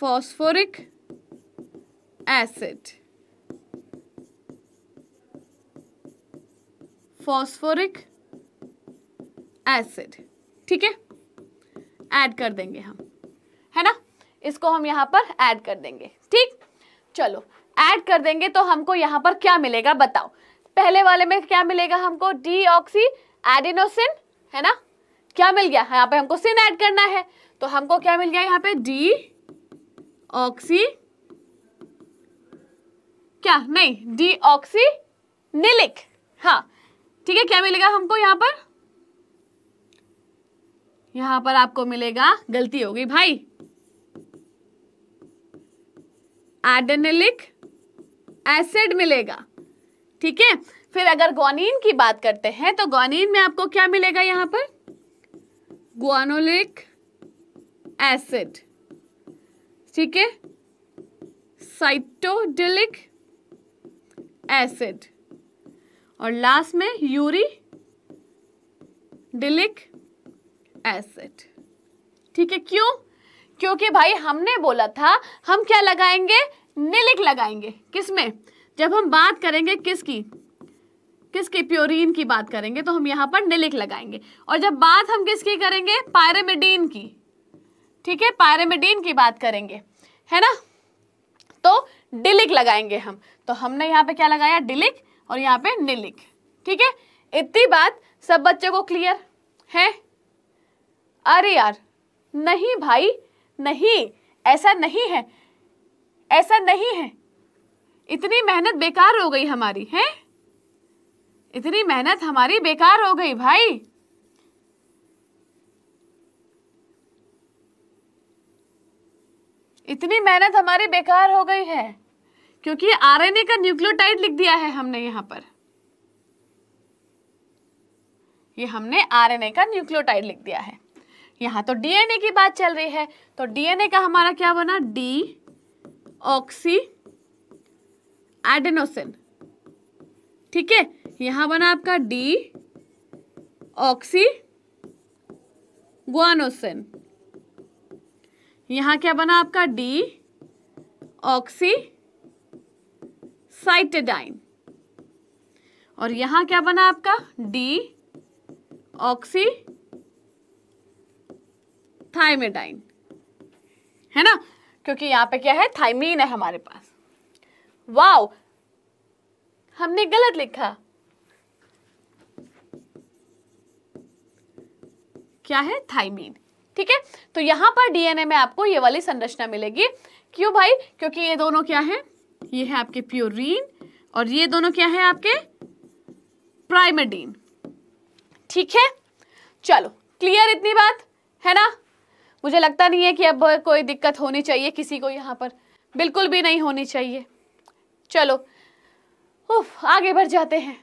phosphoric acid phosphoric acid ठीक है ऐड कर देंगे हम है ना इसको हम यहां पर ऐड कर देंगे ठीक चलो ऐड कर देंगे तो हमको यहाँ पर क्या मिलेगा बताओ पहले वाले में क्या मिलेगा हमको डी ऑक्सी एडिनोसिन है ना क्या मिल गया यहाँ पे हमको सिन ऐड करना है तो हमको क्या मिल गया यहाँ पे डी ऑक्सी क्या नहीं डी ऑक्सी निलिक हाँ ठीक है क्या मिलेगा हमको यहाँ पर यहाँ पर आपको मिलेगा गलती होगी भाई एडेनिलिक एसिड मिलेगा ठीक है फिर अगर ग्वानीन की बात करते हैं तो ग्वानीन में आपको क्या मिलेगा यहां पर ग्वानोलिक एसिड ठीक है साइटोडिलिक एसिड और लास्ट में यूरी डिलिक एसिड ठीक है क्यों क्योंकि भाई हमने बोला था हम क्या लगाएंगे निलिक लगाएंगे किसमें जब हम बात करेंगे किसकी किसके प्योरीन की बात करेंगे तो हम यहाँ पर निलिक लगाएंगे और जब बात हम किसकी करेंगे पायरेमिडीन की ठीक है पायरेमिडीन की बात करेंगे है ना तो डिलिक लगाएंगे हम तो हमने यहाँ पे क्या लगाया डिलिक और यहाँ पे निलिक ठीक है इतनी बात सब बच्चों को क्लियर है अरे यार नहीं भाई नहीं ऐसा नहीं है ऐसा नहीं है इतनी मेहनत बेकार हो गई हमारी है इतनी मेहनत हमारी बेकार हो गई भाई इतनी मेहनत हमारी बेकार हो गई है क्योंकि आरएनए का न्यूक्लियोटाइड लिख दिया है हमने यहां पर ये हमने आरएनए का न्यूक्लियोटाइड लिख दिया है यहां तो डीएनए की बात चल रही है तो डीएनए का हमारा क्या बना डी ऑक्सी एडेनोसिन ठीक है यहां बना आपका डी ऑक्सी गुआनोसिन यहां क्या बना आपका डी ऑक्सी साइटेडाइन और यहां क्या बना आपका डी ऑक्सी थायमेडाइन है ना क्योंकि यहाँ पे क्या है थाइमीन है हमारे पास वाओ हमने गलत लिखा क्या है थाइमीन ठीक है तो यहां पर डीएनए में आपको ये वाली संरचना मिलेगी क्यों भाई क्योंकि ये दोनों क्या है ये है आपके प्योरिन और ये दोनों क्या है आपके प्राइमेडीन ठीक है चलो क्लियर इतनी बात है ना मुझे लगता नहीं है कि अब कोई दिक्कत होनी चाहिए किसी को यहाँ पर बिल्कुल भी नहीं होनी चाहिए चलो उफ आगे बढ़ जाते हैं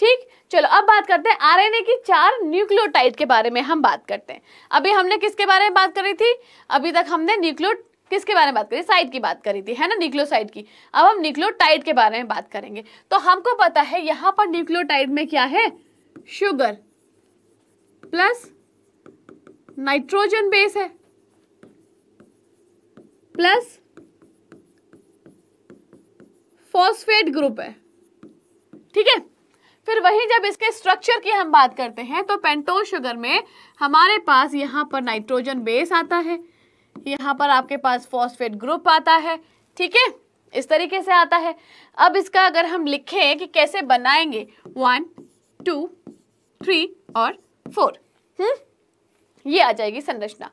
ठीक चलो अब बात करते हैं आरएनए की चार न्यूक्लियोटाइड के बारे में हम बात करते हैं अभी हमने किसके बारे में बात करी थी अभी तक हमने न्यूक्लियो किसके बारे में बात करी साइड की बात करी थी है ना न्यूक्लियोसाइड की अब हम न्यूक्लियोटाइड के बारे में बात करेंगे तो हमको पता है यहाँ पर न्यूक्लियोटाइड में क्या है शुगर प्लस नाइट्रोजन बेस है प्लस फॉस्फेट ग्रुप है ठीक है फिर वही जब इसके स्ट्रक्चर की हम बात करते हैं तो पेंटोज शुगर में हमारे पास यहाँ पर नाइट्रोजन बेस आता है यहां पर आपके पास फॉस्फेट ग्रुप आता है ठीक है इस तरीके से आता है अब इसका अगर हम लिखें कि कैसे बनाएंगे वन टू थ्री और फोर हम्म ये आ जाएगी संरचना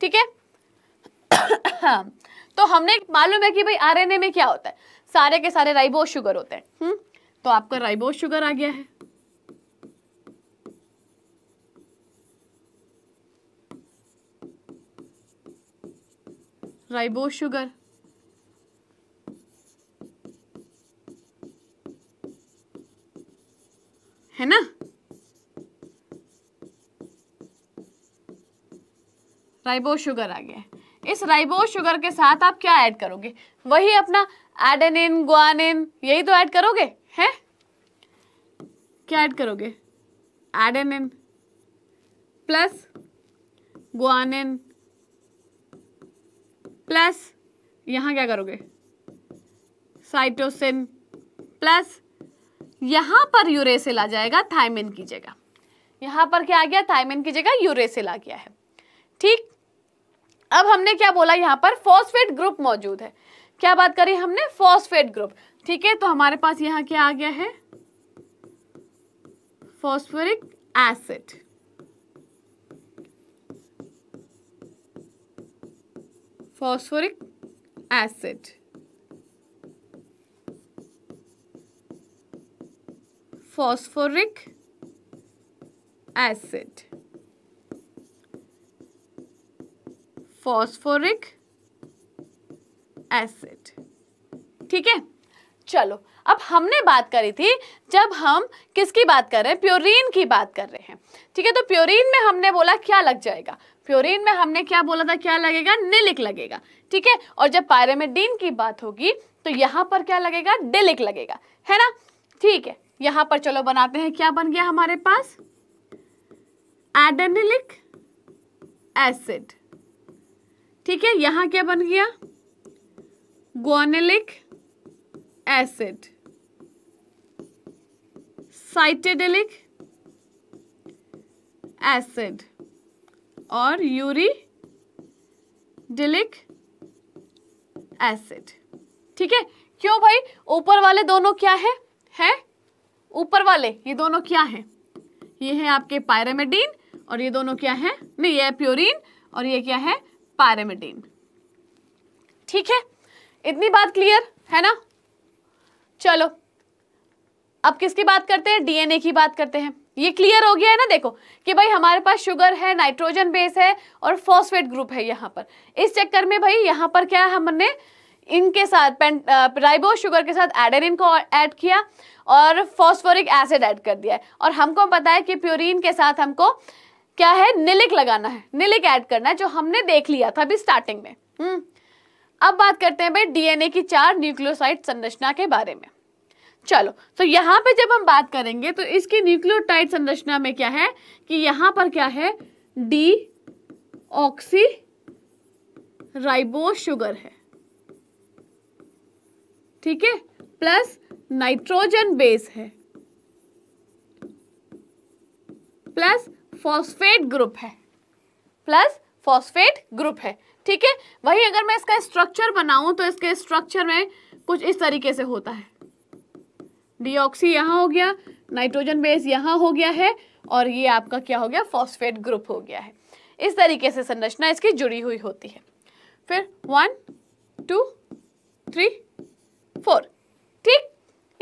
ठीक है तो हमने मालूम है कि भाई आरएनए में क्या होता है सारे के सारे राइबो शुगर होते हैं हुँ? हम्म? तो आपका राइबो शुगर आ गया है राइबो शुगर है ना राइबो शुगर आ गया इस राइबो शुगर के साथ आप क्या ऐड करोगे वही अपना एडेनिन ग्वानिन यही तो ऐड करोगे हैं क्या ऐड करोगे एडेनिन प्लस ग्वानिन प्लस यहाँ क्या करोगे साइटोसिन प्लस यहाँ पर यूरेसिल आ जाएगा थायमिन की जगह यहाँ पर क्या आ गया थायमिन की जगह यूरेसिल आ गया है ठीक अब हमने क्या बोला यहाँ पर फॉस्फेट ग्रुप मौजूद है क्या बात करी हमने फॉस्फेट ग्रुप ठीक है तो हमारे पास यहाँ क्या आ गया है phosphoric acid phosphoric acid phosphoric acid phosphoric acid ठीक है चलो अब हमने बात करी थी जब हम किसकी बात कर रहे हैं प्योरीन की बात कर रहे हैं ठीक है तो प्योरीन में हमने बोला क्या लग जाएगा प्योरीन में हमने क्या बोला था क्या लगेगा निलिक लगेगा ठीक है और जब पायरेमेडीन की बात होगी तो यहां पर क्या लगेगा डिलिक लगेगा है ना ठीक है यहां पर चलो बनाते हैं क्या बन गया हमारे पास एडेनिलिक एसिड ठीक है यहां क्या बन गया गोनेलिक एसिड साइटेडिलिक एसिड और यूरीडिलिक एसिड ठीक है क्यों भाई ऊपर वाले दोनों क्या है है ऊपर वाले ये दोनों क्या है ये है आपके पायरामेडीन और ये दोनों क्या है नहीं ये है प्योरीन और ये क्या है पैरामिडीन ठीक है इतनी बात क्लियर है ना चलो अब किसकी बात करते हैं डीएनए की बात करते हैं ये क्लियर हो गया है ना देखो कि भाई हमारे पास शुगर है नाइट्रोजन बेस है और फॉस्फेट ग्रुप है यहाँ पर इस चक्कर में भाई यहाँ पर क्या हमने इनके साथ राइबो शुगर के साथ एडेनिन को ऐड किया और फॉस्फोरिक एसिड ऐड कर दिया है और हमको पता है कि प्योरिन के साथ हमको क्या है निलिक लगाना है निलिक ऐड करना है जो हमने देख लिया था अभी स्टार्टिंग में हम्म अब बात करते हैं भाई डीएनए की चार न्यूक्लियोसाइड संरचना के बारे में चलो तो यहाँ पे जब हम बात करेंगे तो इसकी न्यूक्लियोटाइड संरचना में क्या है कि यहाँ पर क्या है डी ऑक्सी राइबो शुगर है ठीक है प्लस नाइट्रोजन बेस है प्लस फॉस्फेट ग्रुप है प्लस फॉस्फेट ग्रुप है ठीक है वही अगर मैं इसका स्ट्रक्चर बनाऊं तो इसके स्ट्रक्चर में कुछ इस तरीके से होता है डीऑक्सी यहां हो गया नाइट्रोजन बेस यहां हो गया है और ये आपका क्या हो गया फॉस्फेट ग्रुप हो गया है इस तरीके से संरचना इसकी जुड़ी हुई होती है फिर वन टू थ्री फोर ठीक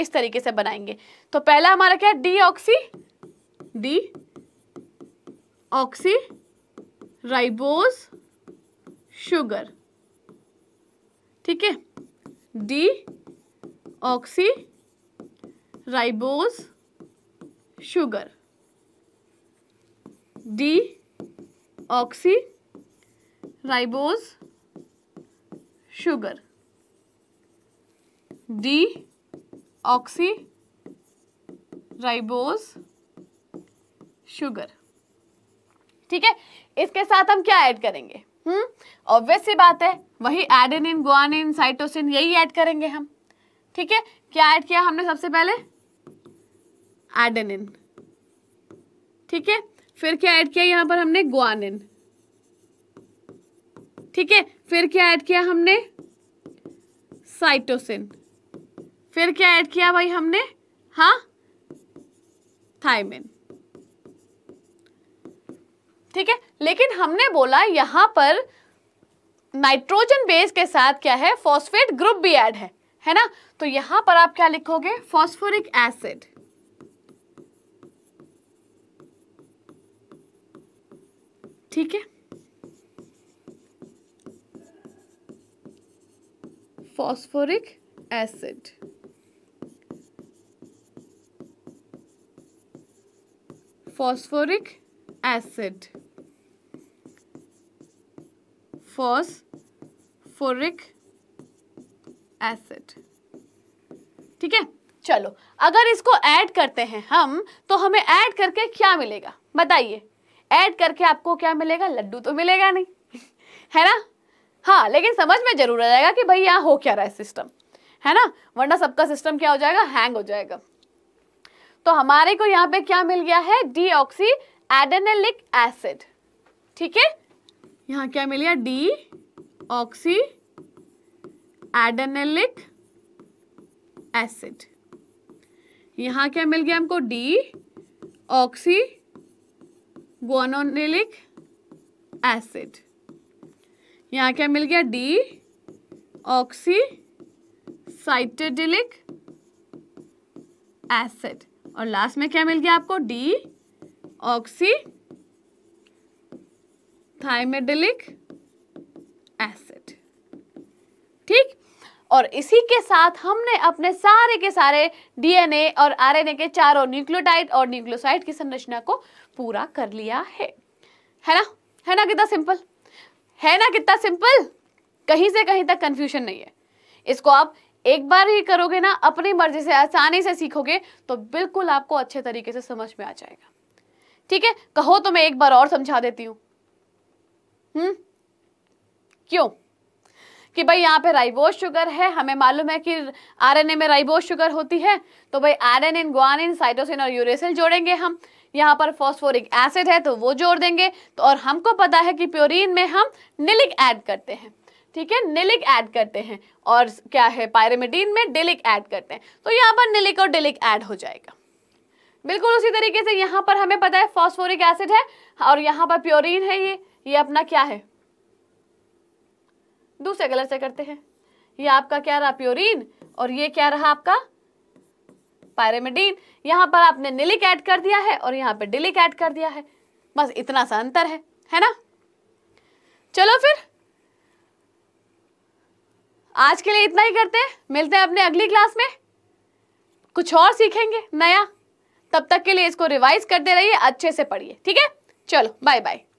इस तरीके से बनाएंगे तो पहला हमारा क्या deoxy deoxyribose sugar ठीक है deoxyribose sugar deoxyribose sugar deoxyribose sugar ठीक है इसके साथ हम क्या ऐड करेंगे हम्म ऑब्वियस सी बात है वही एडेनिन गुआनिन साइटोसिन यही ऐड करेंगे हम ठीक है क्या ऐड किया हमने सबसे पहले एडेनिन ठीक है फिर क्या ऐड किया यहाँ पर हमने गुआनिन ठीक है फिर क्या ऐड किया हमने साइटोसिन फिर क्या ऐड किया भाई हमने हा थाइमिन ठीक है लेकिन हमने बोला यहां पर नाइट्रोजन बेस के साथ क्या है फॉस्फेट ग्रुप भी ऐड है है ना तो यहां पर आप क्या लिखोगे फॉस्फोरिक एसिड ठीक है phosphoric acid phosphoric acid phosphoric acid ठीक है चलो अगर इसको ऐड करते हैं हम तो हमें ऐड करके क्या मिलेगा बताइए ऐड करके आपको क्या मिलेगा लड्डू तो मिलेगा नहीं है ना हाँ लेकिन समझ में जरूर आ जाएगा कि भाई यहाँ हो क्या रहा है सिस्टम है ना वरना सबका सिस्टम क्या हो जाएगा हैंग हो जाएगा तो हमारे को यहाँ पे क्या मिल गया है डीऑक्सी एडेनेलिक एसिड ठीक है यहां क्या मिल गया डी ऑक्सी एडेनेलिक एसिड यहां क्या मिल गया हमको डी ऑक्सी गोनोनिलिक एसिड यहां क्या मिल गया डी ऑक्सी साइटेडिलिक एसिड और लास्ट में क्या मिल गया आपको डी ऑक्सी थाइमेडेलिक एसिड ठीक और इसी के साथ हमने अपने सारे के सारे डीएनए और आरएनए के चारों न्यूक्लियोटाइड और न्यूक्लियोसाइड की संरचना को पूरा कर लिया है है ना है ना कितना सिंपल है ना कितना सिंपल कहीं से कहीं तक कंफ्यूजन नहीं है इसको आप एक बार ही करोगे ना अपनी मर्जी से आसानी से सीखोगे तो बिल्कुल आपको अच्छे तरीके से समझ में आ जाएगा ठीक है कहो तो मैं एक बार और समझा देती हूं हम्म क्यों कि भाई यहाँ पे राइबोस शुगर है हमें मालूम है कि आरएनए में राइबोस शुगर होती है तो भाई आरएनएन ग्वानिन साइटोसिन और यूरेसिल जोड़ेंगे हम यहाँ पर फॉस्फोरिक एसिड है तो वो जोड़ देंगे तो और हमको पता है कि प्योरिन में हम निलिक ऐड करते हैं ठीक है निलिक ऐड करते हैं और क्या है पायरेमिडीन में डिलिक ऐड करते हैं तो यहाँ पर निलिक और डिलिक ऐड हो जाएगा बिल्कुल उसी तरीके से यहाँ पर हमें पता है फॉस्फोरिक एसिड है और यहाँ पर प्योरीन है ये ये अपना क्या है दूसरे कलर से करते हैं ये आपका क्या रहा प्योरिन और ये क्या रहा आपका पायरेमिडीन यहाँ पर आपने निलिक ऐड कर दिया है और यहाँ पर डिलिक ऐड कर दिया है बस इतना सा अंतर है है ना चलो फिर आज के लिए इतना ही करते हैं मिलते हैं अपने अगली क्लास में कुछ और सीखेंगे नया तब तक के लिए इसको रिवाइज करते रहिए अच्छे से पढ़िए ठीक है चलो बाय बाय